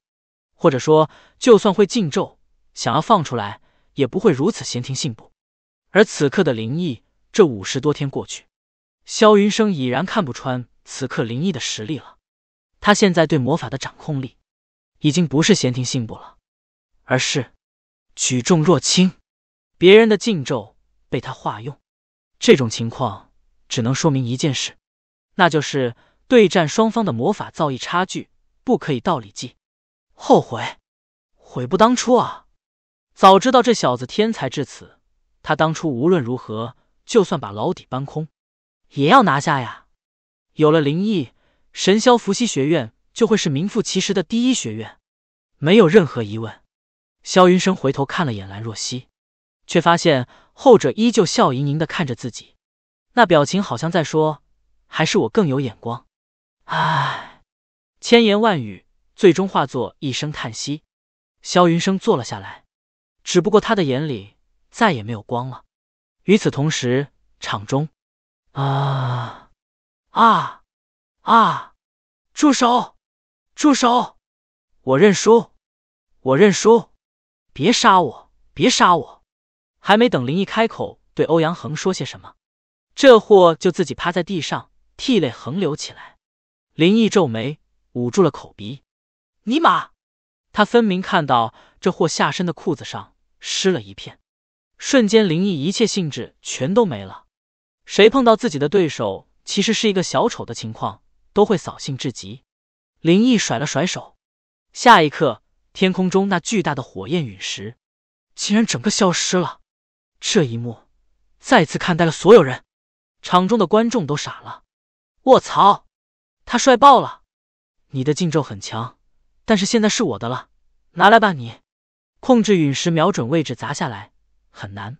A: 或者说，就算会禁咒，想要放出来也不会如此闲庭信步。而此刻的林毅，这五十多天过去，萧云生已然看不穿此刻林毅的实力了。他现在对魔法的掌控力，已经不是闲庭信步了。而是举重若轻，别人的禁咒被他化用，这种情况只能说明一件事，那就是对战双方的魔法造诣差距不可以道理计。后悔，悔不当初啊！早知道这小子天才至此，他当初无论如何，就算把牢底搬空，也要拿下呀！有了灵异神霄伏羲学院，就会是名副其实的第一学院，没有任何疑问。萧云生回头看了眼兰若溪，却发现后者依旧笑盈盈的看着自己，那表情好像在说：“还是我更有眼光。”唉，千言万语最终化作一声叹息。萧云生坐了下来，只不过他的眼里再也没有光了。与此同时，场中，啊啊啊！住手！住手！我认输！我认输！别杀我！别杀我！还没等林毅开口对欧阳恒说些什么，这货就自己趴在地上，涕泪横流起来。林毅皱眉，捂住了口鼻。尼玛！他分明看到这货下身的裤子上湿了一片。瞬间，林毅一切兴致全都没了。谁碰到自己的对手其实是一个小丑的情况，都会扫兴至极。林毅甩了甩手，下一刻。天空中那巨大的火焰陨石竟然整个消失了，这一幕再次看呆了所有人。场中的观众都傻了。卧槽，他帅爆了！你的禁咒很强，但是现在是我的了，拿来吧你！控制陨石瞄准位置砸下来很难，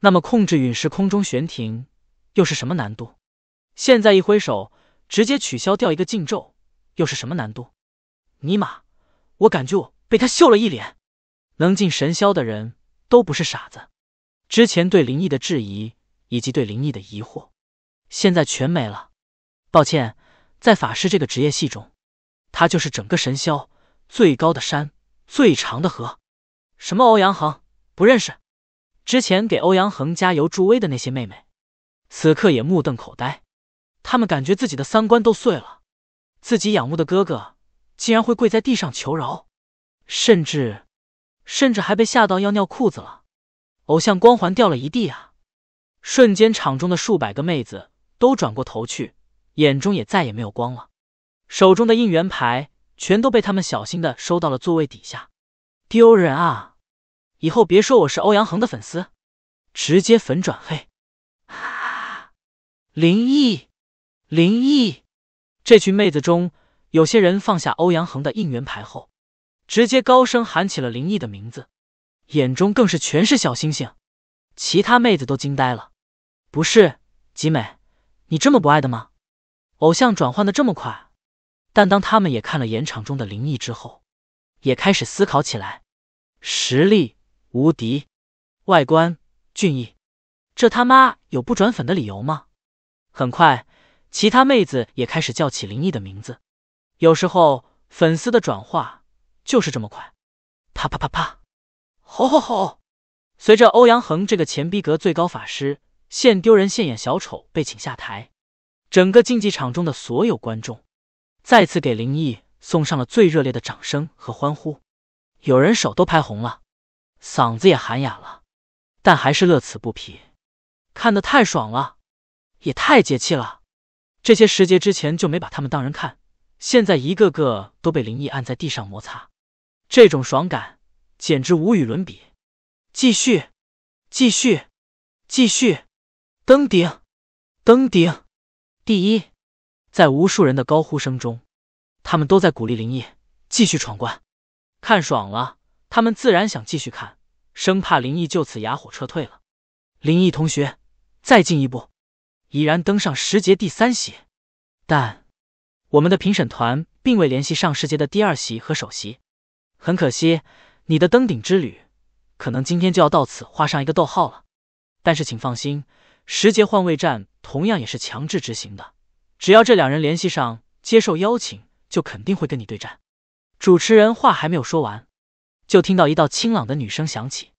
A: 那么控制陨石空中悬停又是什么难度？现在一挥手直接取消掉一个禁咒又是什么难度？尼玛，我感觉我……被他秀了一脸，能进神霄的人都不是傻子。之前对林毅的质疑以及对林毅的疑惑，现在全没了。抱歉，在法师这个职业系中，他就是整个神霄最高的山、最长的河。什么欧阳恒不认识？之前给欧阳恒加油助威的那些妹妹，此刻也目瞪口呆，他们感觉自己的三观都碎了。自己仰慕的哥哥，竟然会跪在地上求饶。甚至，甚至还被吓到要尿裤子了，偶像光环掉了一地啊！瞬间场中的数百个妹子都转过头去，眼中也再也没有光了，手中的应援牌全都被他们小心的收到了座位底下。丢人啊！以后别说我是欧阳恒的粉丝，直接粉转黑！啊！林毅，林毅，这群妹子中有些人放下欧阳恒的应援牌后。直接高声喊起了林毅的名字，眼中更是全是小星星。其他妹子都惊呆了，不是吉美，你这么不爱的吗？偶像转换的这么快。但当他们也看了演场中的林毅之后，也开始思考起来：实力无敌，外观俊逸，这他妈有不转粉的理由吗？很快，其他妹子也开始叫起林毅的名字。有时候粉丝的转化。就是这么快，啪啪啪啪，好，好，好！随着欧阳恒这个前逼格最高法师，现丢人现眼小丑被请下台，整个竞技场中的所有观众，再次给林毅送上了最热烈的掌声和欢呼，有人手都拍红了，嗓子也喊哑了，但还是乐此不疲，看得太爽了，也太解气了。这些时节之前就没把他们当人看，现在一个个都被林毅按在地上摩擦。这种爽感简直无与伦比，继续，继续，继续登顶，登顶！第一，在无数人的高呼声中，他们都在鼓励林毅继续闯关。看爽了，他们自然想继续看，生怕林毅就此哑火撤退了。林毅同学，再进一步，已然登上十节第三席，但我们的评审团并未联系上十节的第二席和首席。很可惜，你的登顶之旅，可能今天就要到此画上一个逗号了。但是请放心，十节换位战同样也是强制执行的。只要这两人联系上，接受邀请，就肯定会跟你对战。主持人话还没有说完，就听到一道清朗的女声响起：“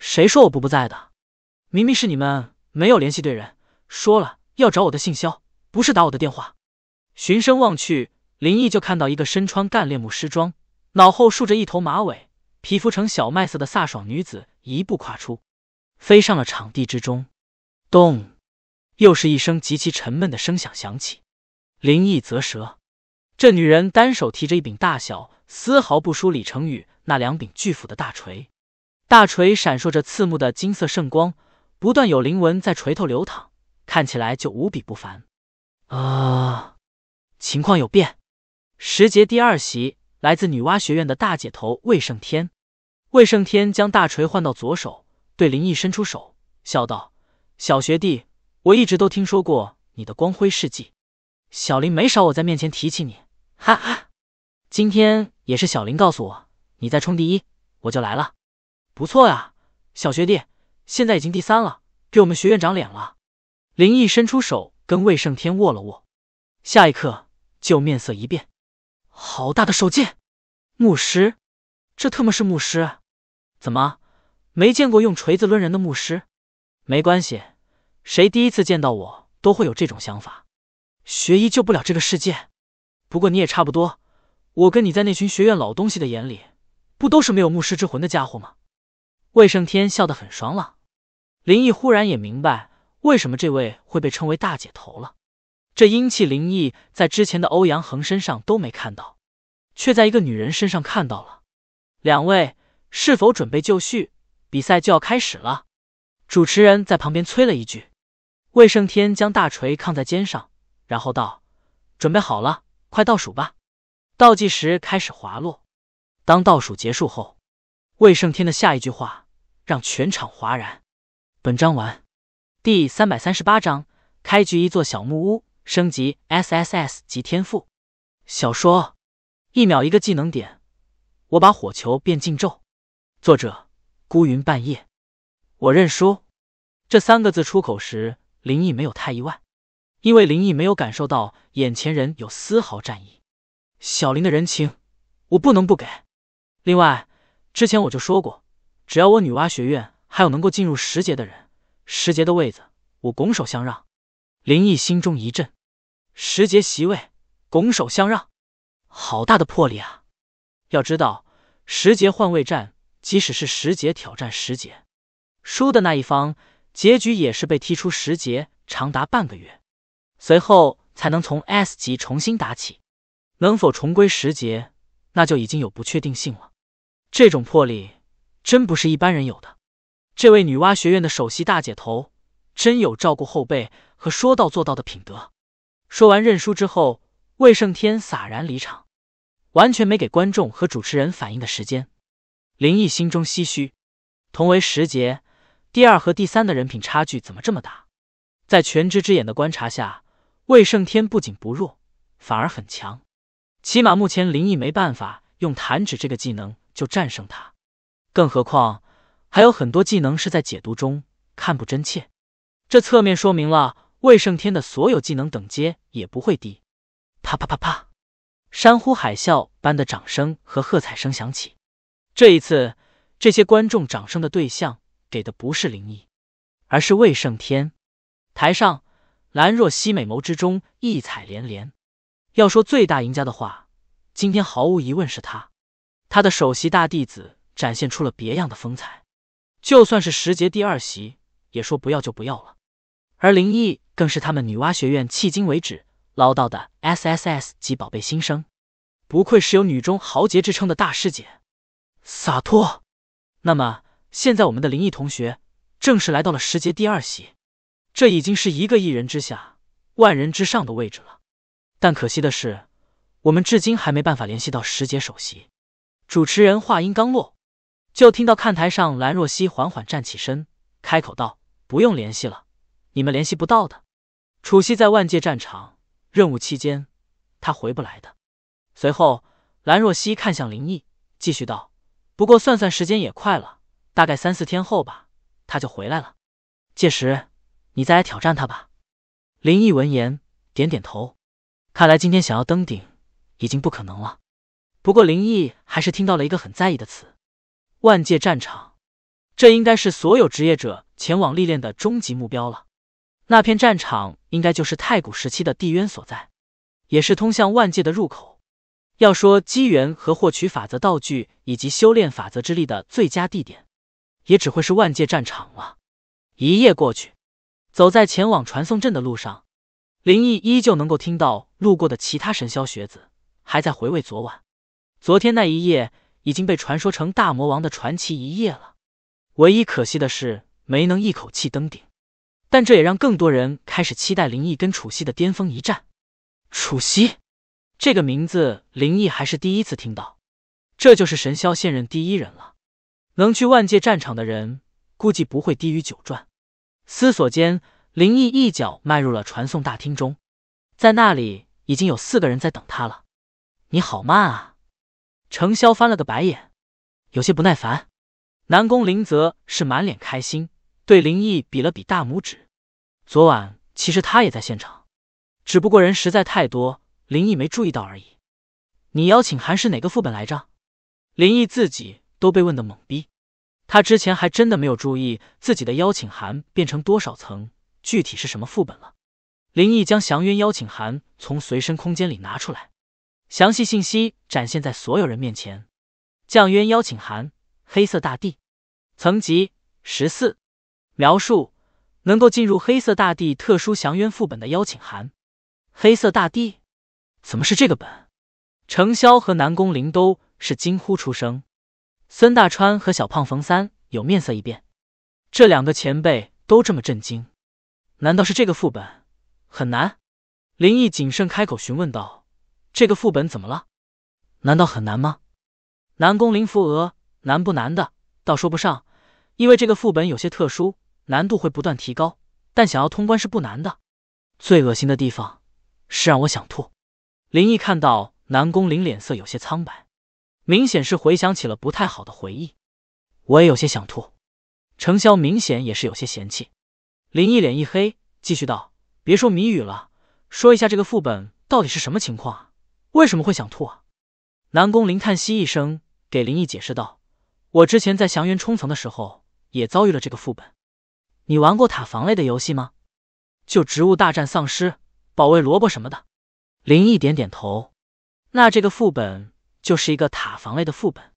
A: 谁说我不不在的？明明是你们没有联系对人，说了要找我的姓萧，不是打我的电话。”寻声望去，林毅就看到一个身穿干练木师装。脑后竖着一头马尾，皮肤呈小麦色的飒爽女子一步跨出，飞上了场地之中。咚！又是一声极其沉闷的声响响起，灵异则舌。这女人单手提着一柄大小丝毫不输李成宇那两柄巨斧的大锤，大锤闪烁着刺目的金色圣光，不断有灵纹在锤头流淌，看起来就无比不凡。啊！情况有变，时节第二席来自女娲学院的大姐头魏胜天，魏胜天将大锤换到左手，对林毅伸出手，笑道：“小学弟，我一直都听说过你的光辉事迹，小林没少我在面前提起你，哈哈，今天也是小林告诉我你在冲第一，我就来了，不错呀，小学弟，现在已经第三了，给我们学院长脸了。”林毅伸出手跟魏胜天握了握，下一刻就面色一变。好大的手劲！牧师，这特么是牧师？怎么没见过用锤子抡人的牧师？没关系，谁第一次见到我都会有这种想法。学医救不了这个世界，不过你也差不多。我跟你在那群学院老东西的眼里，不都是没有牧师之魂的家伙吗？魏胜天笑得很爽朗，林毅忽然也明白为什么这位会被称为大姐头了。这阴气灵异在之前的欧阳恒身上都没看到，却在一个女人身上看到了。两位是否准备就绪？比赛就要开始了。主持人在旁边催了一句。魏胜天将大锤扛在肩上，然后道：“准备好了，快倒数吧。”倒计时开始滑落。当倒数结束后，魏胜天的下一句话让全场哗然。本章完。第三百三十八章：开局一座小木屋。升级 SSS 级天赋小说，一秒一个技能点。我把火球变禁咒。作者：孤云半夜。我认输。这三个字出口时，林毅没有太意外，因为林毅没有感受到眼前人有丝毫战意。小林的人情，我不能不给。另外，之前我就说过，只要我女娲学院还有能够进入十阶的人，十阶的位子我拱手相让。林毅心中一震。时杰席位拱手相让，好大的魄力啊！要知道，时杰换位战，即使是时杰挑战时杰，输的那一方，结局也是被踢出时杰长达半个月，随后才能从 S 级重新打起。能否重归时节，那就已经有不确定性了。这种魄力，真不是一般人有的。这位女娲学院的首席大姐头，真有照顾后辈和说到做到的品德。说完认输之后，魏胜天洒然离场，完全没给观众和主持人反应的时间。林毅心中唏嘘：同为十杰，第二和第三的人品差距怎么这么大？在全知之眼的观察下，魏胜天不仅不弱，反而很强。起码目前林毅没办法用弹指这个技能就战胜他，更何况还有很多技能是在解读中看不真切。这侧面说明了。魏胜天的所有技能等阶也不会低。啪啪啪啪，山呼海啸般的掌声和喝彩声响起。这一次，这些观众掌声的对象给的不是林毅，而是魏胜天。台上，兰若溪美眸之中异彩连连。要说最大赢家的话，今天毫无疑问是他。他的首席大弟子展现出了别样的风采，就算是十节第二席，也说不要就不要了。而林毅更是他们女娲学院迄今为止捞到的 S S S 级宝贝新生，不愧是有女中豪杰之称的大师姐，洒脱。那么现在我们的林毅同学正式来到了十杰第二席，这已经是一个一人之下，万人之上的位置了。但可惜的是，我们至今还没办法联系到十杰首席。主持人话音刚落，就听到看台上兰若溪缓缓站起身，开口道：“不用联系了。”你们联系不到的，楚曦在万界战场任务期间，他回不来的。随后，兰若曦看向林毅，继续道：“不过算算时间也快了，大概三四天后吧，他就回来了。届时你再来挑战他吧。”林毅闻言点点头，看来今天想要登顶已经不可能了。不过林毅还是听到了一个很在意的词——万界战场，这应该是所有职业者前往历练的终极目标了。那片战场应该就是太古时期的地渊所在，也是通向万界的入口。要说机缘和获取法则道具以及修炼法则之力的最佳地点，也只会是万界战场了。一夜过去，走在前往传送阵的路上，林毅依旧能够听到路过的其他神霄学子还在回味昨晚。昨天那一夜已经被传说成大魔王的传奇一夜了，唯一可惜的是没能一口气登顶。但这也让更多人开始期待林毅跟楚西的巅峰一战。楚西这个名字，林毅还是第一次听到。这就是神霄现任第一人了，能去万界战场的人，估计不会低于九转。思索间，林毅一脚迈入了传送大厅中，在那里已经有四个人在等他了。你好慢啊！程潇翻了个白眼，有些不耐烦。南宫林则是满脸开心。对林毅比了比大拇指。昨晚其实他也在现场，只不过人实在太多，林毅没注意到而已。你邀请函是哪个副本来着？林毅自己都被问得懵逼。他之前还真的没有注意自己的邀请函变成多少层，具体是什么副本了。林毅将降渊邀请函从随身空间里拿出来，详细信息展现在所有人面前。降渊邀请函，黑色大地，层级十四。描述能够进入黑色大地特殊祥渊副本的邀请函。黑色大地，怎么是这个本？程潇和南宫翎都是惊呼出声。孙大川和小胖冯三有面色一变。这两个前辈都这么震惊，难道是这个副本很难？林毅谨慎开口询问道：“这个副本怎么了？难道很难吗？”南宫灵扶额：“难不难的，倒说不上，因为这个副本有些特殊。”难度会不断提高，但想要通关是不难的。最恶心的地方是让我想吐。林毅看到南宫翎脸色有些苍白，明显是回想起了不太好的回忆。我也有些想吐。程潇明显也是有些嫌弃。林毅脸一黑，继续道：“别说谜语了，说一下这个副本到底是什么情况啊？为什么会想吐啊？”南宫翎叹息一声，给林毅解释道：“我之前在祥云冲层的时候，也遭遇了这个副本。”你玩过塔防类的游戏吗？就《植物大战丧尸》、保卫萝卜什么的。林毅点点头。那这个副本就是一个塔防类的副本，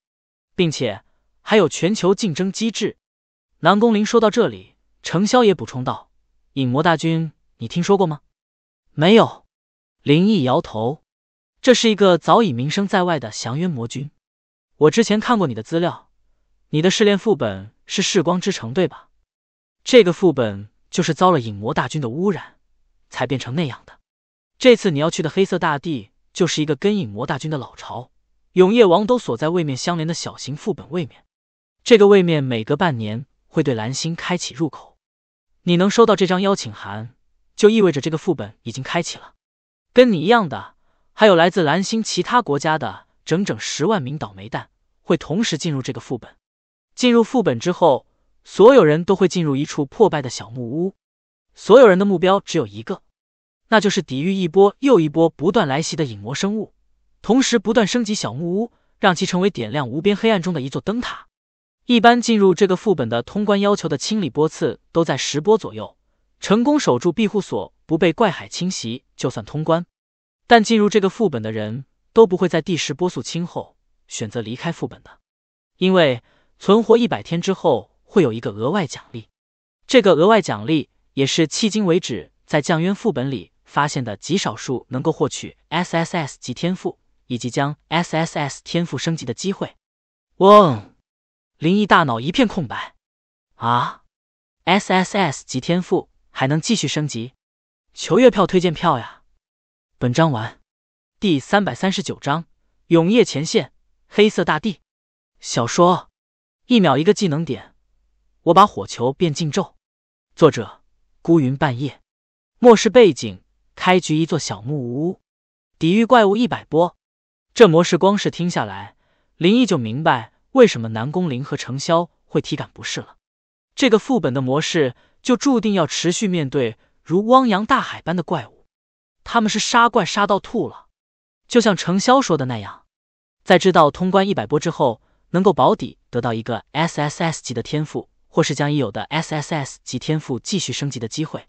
A: 并且还有全球竞争机制。南宫翎说到这里，程潇也补充道：“影魔大军，你听说过吗？”“没有。”林毅摇头。这是一个早已名声在外的祥渊魔君。我之前看过你的资料，你的试炼副本是世光之城，对吧？这个副本就是遭了影魔大军的污染，才变成那样的。这次你要去的黑色大地，就是一个跟影魔大军的老巢永夜王都所在位面相连的小型副本位面。这个位面每隔半年会对蓝星开启入口，你能收到这张邀请函，就意味着这个副本已经开启了。跟你一样的，还有来自蓝星其他国家的整整十万名倒霉蛋，会同时进入这个副本。进入副本之后。所有人都会进入一处破败的小木屋，所有人的目标只有一个，那就是抵御一波又一波不断来袭的影魔生物，同时不断升级小木屋，让其成为点亮无边黑暗中的一座灯塔。一般进入这个副本的通关要求的清理波次都在十波左右，成功守住庇护所不被怪海侵袭就算通关。但进入这个副本的人都不会在第十波肃清后选择离开副本的，因为存活一百天之后。会有一个额外奖励，这个额外奖励也是迄今为止在降渊副本里发现的极少数能够获取 SSS 级天赋以及将 SSS 天赋升级的机会。哇！灵异大脑一片空白啊！SSS 级天赋还能继续升级？求月票、推荐票呀！本章完。第三百三十九章：永夜前线，黑色大地。小说一秒一个技能点。我把火球变禁咒。作者：孤云半夜。末世背景，开局一座小木屋，抵御怪物一百波。这模式光是听下来，林毅就明白为什么南宫翎和程潇会体感不适了。这个副本的模式就注定要持续面对如汪洋大海般的怪物，他们是杀怪杀到吐了。就像程潇说的那样，在知道通关一百波之后，能够保底得到一个 S S S 级的天赋。或是将已有的 SSS 级天赋继续升级的机会，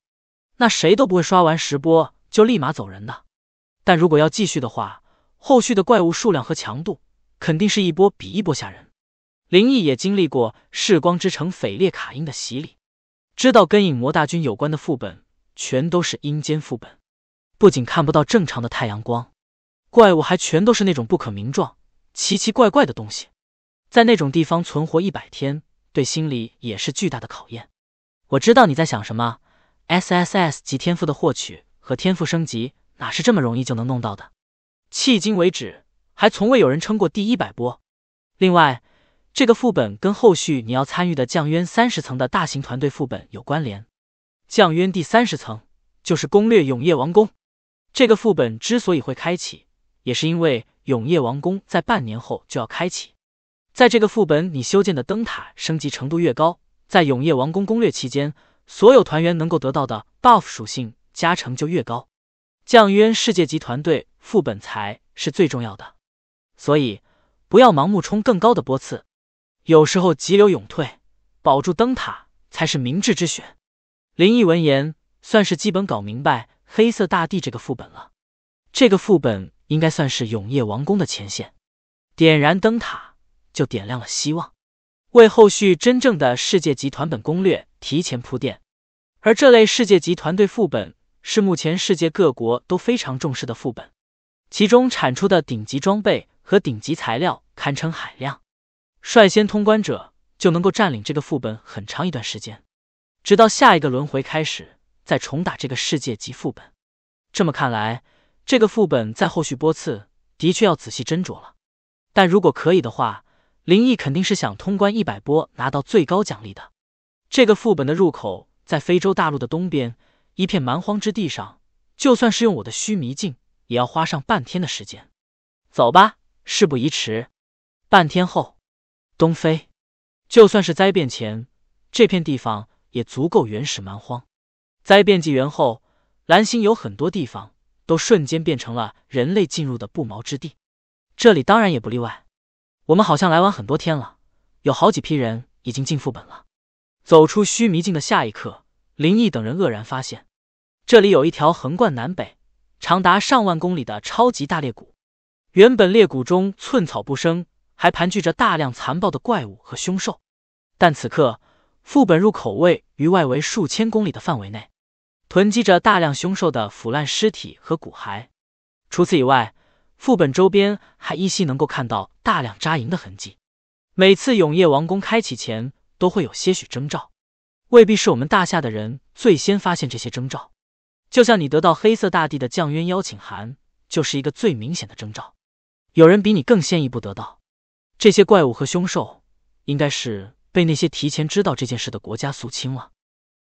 A: 那谁都不会刷完十波就立马走人的。但如果要继续的话，后续的怪物数量和强度肯定是一波比一波吓人。林毅也经历过世光之城匪列卡因的洗礼，知道跟影魔大军有关的副本全都是阴间副本，不仅看不到正常的太阳光，怪物还全都是那种不可名状、奇奇怪怪的东西。在那种地方存活一百天。对心理也是巨大的考验，我知道你在想什么。S S S 级天赋的获取和天赋升级哪是这么容易就能弄到的？迄今为止，还从未有人撑过第一百波。另外，这个副本跟后续你要参与的降渊三十层的大型团队副本有关联。降渊第三十层就是攻略永夜王宫。这个副本之所以会开启，也是因为永夜王宫在半年后就要开启。在这个副本，你修建的灯塔升级程度越高，在永夜王宫攻略期间，所有团员能够得到的 buff 属性加成就越高。降渊世界级团队副本才是最重要的，所以不要盲目冲更高的波次，有时候急流勇退，保住灯塔才是明智之选。林毅闻言，算是基本搞明白黑色大地这个副本了。这个副本应该算是永夜王宫的前线，点燃灯塔。就点亮了希望，为后续真正的世界级团本攻略提前铺垫。而这类世界级团队副本是目前世界各国都非常重视的副本，其中产出的顶级装备和顶级材料堪称海量。率先通关者就能够占领这个副本很长一段时间，直到下一个轮回开始再重打这个世界级副本。这么看来，这个副本在后续波次的确要仔细斟酌了。但如果可以的话，林毅肯定是想通关一百波拿到最高奖励的。这个副本的入口在非洲大陆的东边，一片蛮荒之地上，就算是用我的须弥镜，也要花上半天的时间。走吧，事不宜迟。半天后，东非，就算是灾变前，这片地方也足够原始蛮荒。灾变纪元后，蓝星有很多地方都瞬间变成了人类进入的不毛之地，这里当然也不例外。我们好像来晚很多天了，有好几批人已经进副本了。走出须弥境的下一刻，林毅等人愕然发现，这里有一条横贯南北、长达上万公里的超级大裂谷。原本裂谷中寸草不生，还盘踞着大量残暴的怪物和凶兽。但此刻，副本入口位于外围数千公里的范围内，囤积着大量凶兽的腐烂尸体和骨骸。除此以外，副本周边还依稀能够看到大量扎营的痕迹，每次永夜王宫开启前都会有些许征兆，未必是我们大夏的人最先发现这些征兆。就像你得到黑色大帝的降渊邀请函，就是一个最明显的征兆。有人比你更先一步得到。这些怪物和凶兽，应该是被那些提前知道这件事的国家肃清了。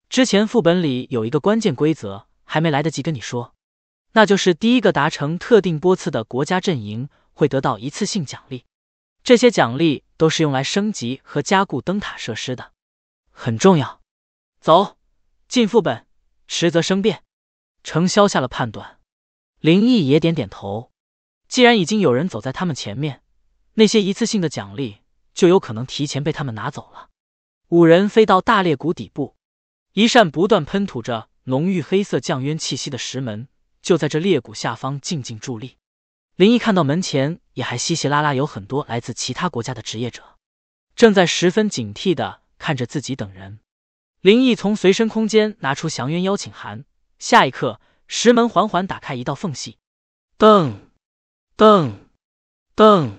A: 之前副本里有一个关键规则，还没来得及跟你说。那就是第一个达成特定波次的国家阵营会得到一次性奖励，这些奖励都是用来升级和加固灯塔设施的，很重要。走进副本，迟则生变。程潇下了判断，林毅也点点头。既然已经有人走在他们前面，那些一次性的奖励就有可能提前被他们拿走了。五人飞到大裂谷底部，一扇不断喷吐着浓郁黑色降渊气息的石门。就在这裂谷下方静静伫立，林毅看到门前也还稀稀拉拉有很多来自其他国家的职业者，正在十分警惕的看着自己等人。林毅从随身空间拿出祥渊邀请函，下一刻石门缓缓打开一道缝隙，噔噔噔，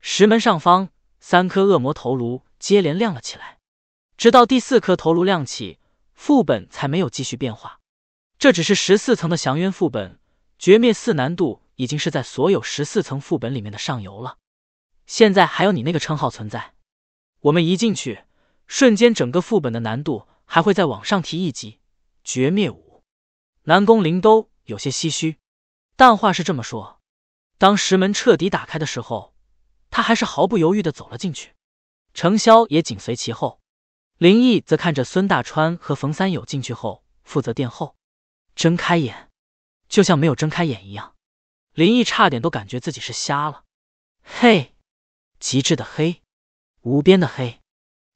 A: 石门上方三颗恶魔头颅接连亮了起来，直到第四颗头颅亮起，副本才没有继续变化。这只是十四层的祥渊副本，绝灭四难度已经是在所有十四层副本里面的上游了。现在还有你那个称号存在，我们一进去，瞬间整个副本的难度还会再往上提一级，绝灭五。南宫灵都有些唏嘘，但话是这么说，当石门彻底打开的时候，他还是毫不犹豫的走了进去。程潇也紧随其后，林毅则看着孙大川和冯三友进去后，负责殿后。睁开眼，就像没有睁开眼一样，林毅差点都感觉自己是瞎了。嘿，极致的黑，无边的黑，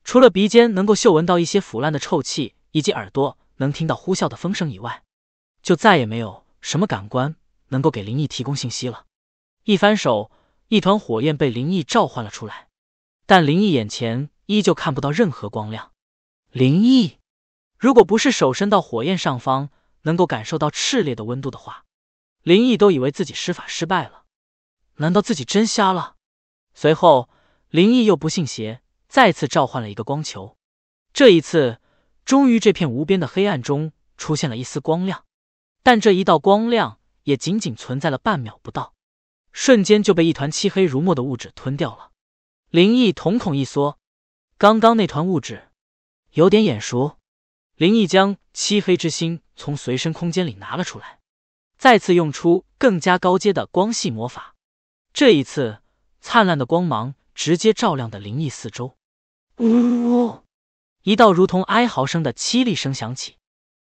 A: 除了鼻尖能够嗅闻到一些腐烂的臭气，以及耳朵能听到呼啸的风声以外，就再也没有什么感官能够给林毅提供信息了。一翻手，一团火焰被林毅召唤了出来，但林毅眼前依旧看不到任何光亮。林毅，如果不是手伸到火焰上方。能够感受到炽烈的温度的话，林毅都以为自己施法失败了。难道自己真瞎了？随后，林毅又不信邪，再次召唤了一个光球。这一次，终于这片无边的黑暗中出现了一丝光亮，但这一道光亮也仅仅存在了半秒不到，瞬间就被一团漆黑如墨的物质吞掉了。林毅瞳孔一缩，刚刚那团物质有点眼熟。林毅将漆黑之心。从随身空间里拿了出来，再次用出更加高阶的光系魔法。这一次，灿烂的光芒直接照亮的灵异四周。呜！一道如同哀嚎声的凄厉声响起，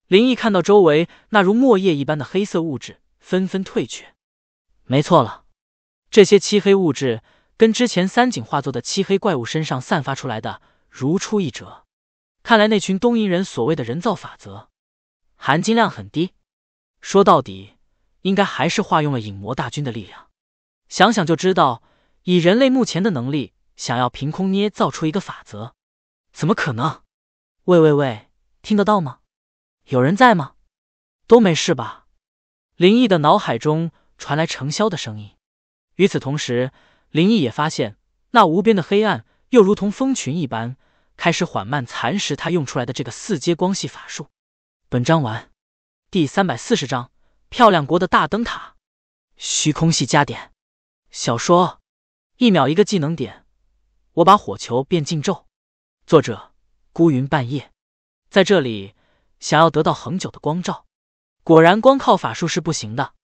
A: 灵异看到周围那如墨叶一般的黑色物质纷纷退去。没错了，这些漆黑物质跟之前三井化作的漆黑怪物身上散发出来的如出一辙。看来那群东瀛人所谓的人造法则。含金量很低，说到底，应该还是化用了影魔大军的力量。想想就知道，以人类目前的能力，想要凭空捏造出一个法则，怎么可能？喂喂喂，听得到吗？有人在吗？都没事吧？林毅的脑海中传来程潇的声音。与此同时，林毅也发现那无边的黑暗又如同蜂群一般，开始缓慢蚕食他用出来的这个四阶光系法术。本章完，第三百四十章漂亮国的大灯塔。虚空系加点小说，一秒一个技能点。我把火球变禁咒。作者孤云半夜在这里想要得到恒久的光照，果然光靠法术是不行的，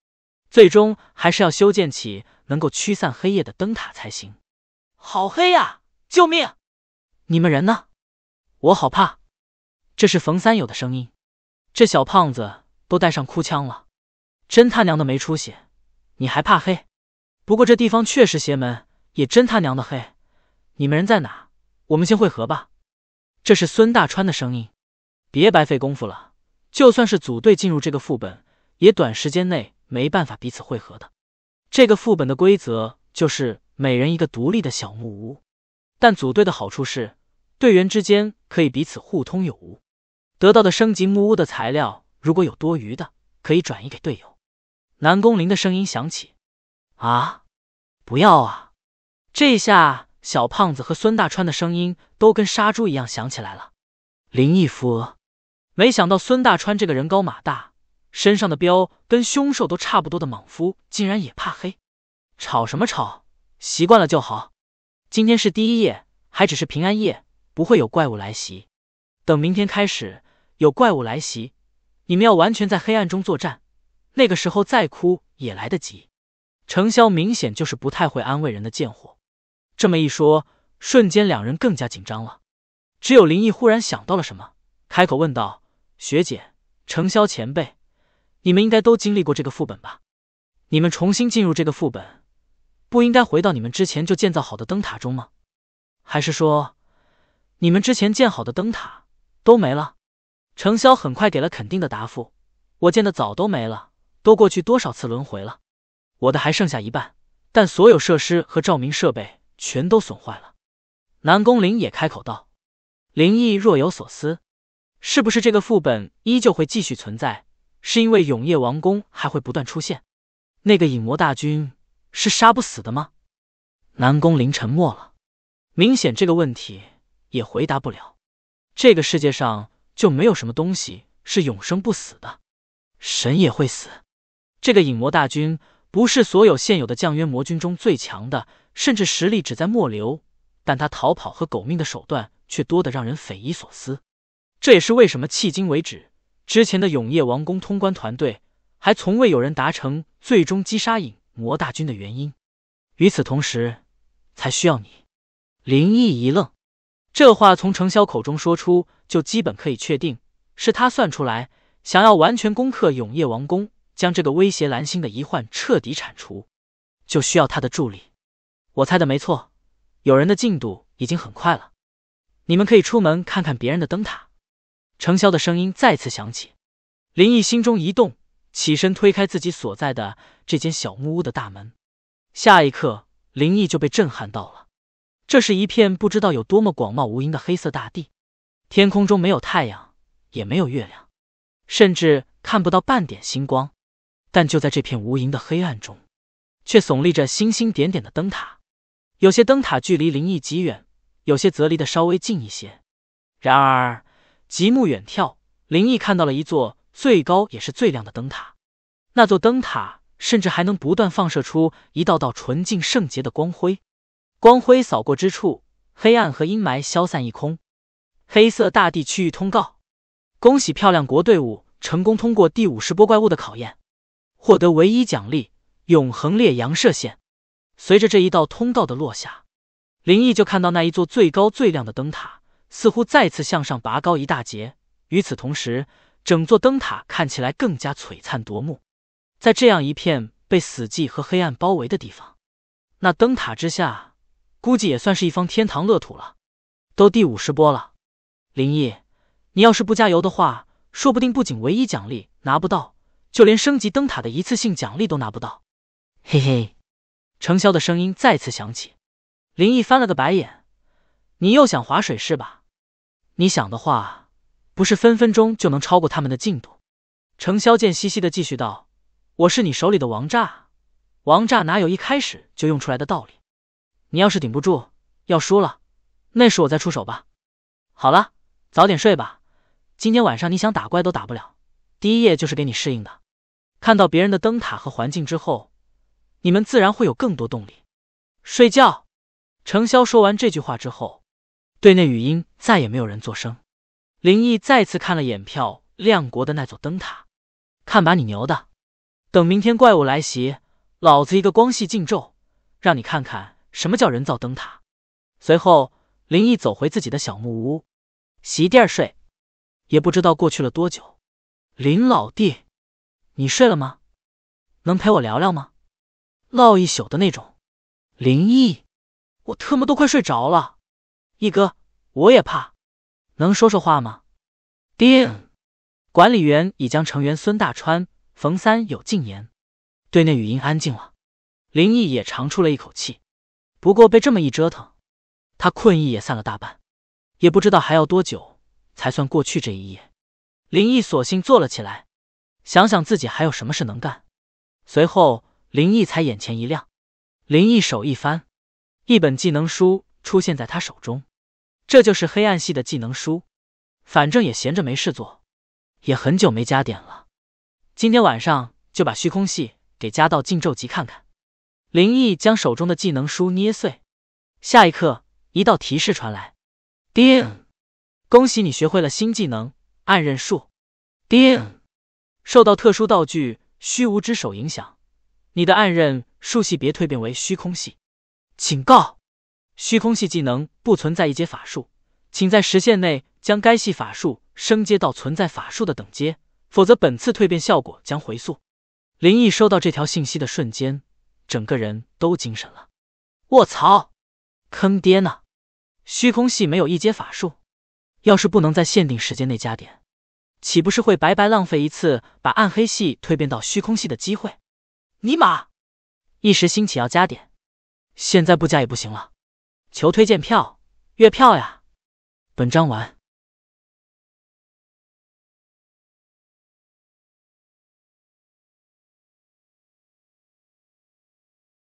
A: 最终还是要修建起能够驱散黑夜的灯塔才行。好黑啊！救命！你们人呢？我好怕。这是冯三友的声音。这小胖子都带上哭腔了，真他娘的没出息！你还怕黑？不过这地方确实邪门，也真他娘的黑！你们人在哪？我们先会合吧。这是孙大川的声音。别白费功夫了，就算是组队进入这个副本，也短时间内没办法彼此会合的。这个副本的规则就是每人一个独立的小木屋，但组队的好处是，队员之间可以彼此互通有无。得到的升级木屋的材料，如果有多余的，可以转移给队友。南宫翎的声音响起：“啊，不要啊！”这下小胖子和孙大川的声音都跟杀猪一样响起来了。林毅扶额，没想到孙大川这个人高马大，身上的膘跟凶兽都差不多的莽夫，竟然也怕黑。吵什么吵？习惯了就好。今天是第一夜，还只是平安夜，不会有怪物来袭。等明天开始。有怪物来袭，你们要完全在黑暗中作战。那个时候再哭也来得及。程潇明显就是不太会安慰人的贱货。这么一说，瞬间两人更加紧张了。只有林毅忽然想到了什么，开口问道：“学姐，程潇前辈，你们应该都经历过这个副本吧？你们重新进入这个副本，不应该回到你们之前就建造好的灯塔中吗？还是说，你们之前建好的灯塔都没了？”程潇很快给了肯定的答复，我见的早都没了，都过去多少次轮回了，我的还剩下一半，但所有设施和照明设备全都损坏了。南宫翎也开口道，林毅若有所思，是不是这个副本依旧会继续存在？是因为永夜王宫还会不断出现？那个影魔大军是杀不死的吗？南宫翎沉默了，明显这个问题也回答不了。这个世界上。就没有什么东西是永生不死的，神也会死。这个影魔大军不是所有现有的降渊魔军中最强的，甚至实力只在末流，但他逃跑和苟命的手段却多得让人匪夷所思。这也是为什么迄今为止之前的永夜王宫通关团队还从未有人达成最终击杀影魔大军的原因。与此同时，才需要你。林毅一愣，这话从程潇口中说出。就基本可以确定是他算出来，想要完全攻克永夜王宫，将这个威胁蓝星的遗患彻底铲除，就需要他的助力。我猜的没错，有人的进度已经很快了，你们可以出门看看别人的灯塔。程潇的声音再次响起，林毅心中一动，起身推开自己所在的这间小木屋的大门。下一刻，林毅就被震撼到了，这是一片不知道有多么广袤无垠的黑色大地。天空中没有太阳，也没有月亮，甚至看不到半点星光。但就在这片无垠的黑暗中，却耸立着星星点点的灯塔。有些灯塔距离灵异极远，有些则离得稍微近一些。然而，极目远眺，灵异看到了一座最高也是最亮的灯塔。那座灯塔甚至还能不断放射出一道道纯净圣洁的光辉，光辉扫过之处，黑暗和阴霾消散一空。黑色大地区域通告，恭喜漂亮国队伍成功通过第五十波怪物的考验，获得唯一奖励永恒烈阳射线。随着这一道通告的落下，林毅就看到那一座最高最亮的灯塔似乎再次向上拔高一大截，与此同时，整座灯塔看起来更加璀璨夺目。在这样一片被死寂和黑暗包围的地方，那灯塔之下估计也算是一方天堂乐土了。都第五十波了。林毅，你要是不加油的话，说不定不仅唯一奖励拿不到，就连升级灯塔的一次性奖励都拿不到。嘿嘿，程潇的声音再次响起。林毅翻了个白眼，你又想划水是吧？你想的话，不是分分钟就能超过他们的进度？程潇贱兮兮的继续道，我是你手里的王炸，王炸哪有一开始就用出来的道理？你要是顶不住要输了，那时我再出手吧。好了。早点睡吧，今天晚上你想打怪都打不了。第一夜就是给你适应的，看到别人的灯塔和环境之后，你们自然会有更多动力。睡觉。程潇说完这句话之后，队内语音再也没有人作声。林毅再次看了眼漂亮国的那座灯塔，看把你牛的！等明天怪物来袭，老子一个光系禁咒，让你看看什么叫人造灯塔。随后，林毅走回自己的小木屋。席垫睡，也不知道过去了多久。林老弟，你睡了吗？能陪我聊聊吗？唠一宿的那种。林毅，我特么都快睡着了。毅哥，我也怕，能说说话吗？定。管理员已将成员孙大川、冯三有禁言，对内语音安静了。林毅也长出了一口气，不过被这么一折腾，他困意也散了大半。也不知道还要多久才算过去这一夜，林毅索性坐了起来，想想自己还有什么事能干。随后，林毅才眼前一亮，林毅手一翻，一本技能书出现在他手中，这就是黑暗系的技能书。反正也闲着没事做，也很久没加点了，今天晚上就把虚空系给加到禁咒级看看。林毅将手中的技能书捏碎，下一刻，一道提示传来。叮，恭喜你学会了新技能暗刃术。叮，受到特殊道具虚无之手影响，你的暗刃术系别蜕变为虚空系。警告，虚空系技能不存在一阶法术，请在时限内将该系法术升阶到存在法术的等阶，否则本次蜕变效果将回溯。林毅收到这条信息的瞬间，整个人都精神了。我操，坑爹呢！虚空系没有一阶法术，要是不能在限定时间内加点，岂不是会白白浪费一次把暗黑系蜕变到虚空系的机会？尼玛！一时兴起要加点，现在不加也不行了，求推荐票、月票呀！本章完。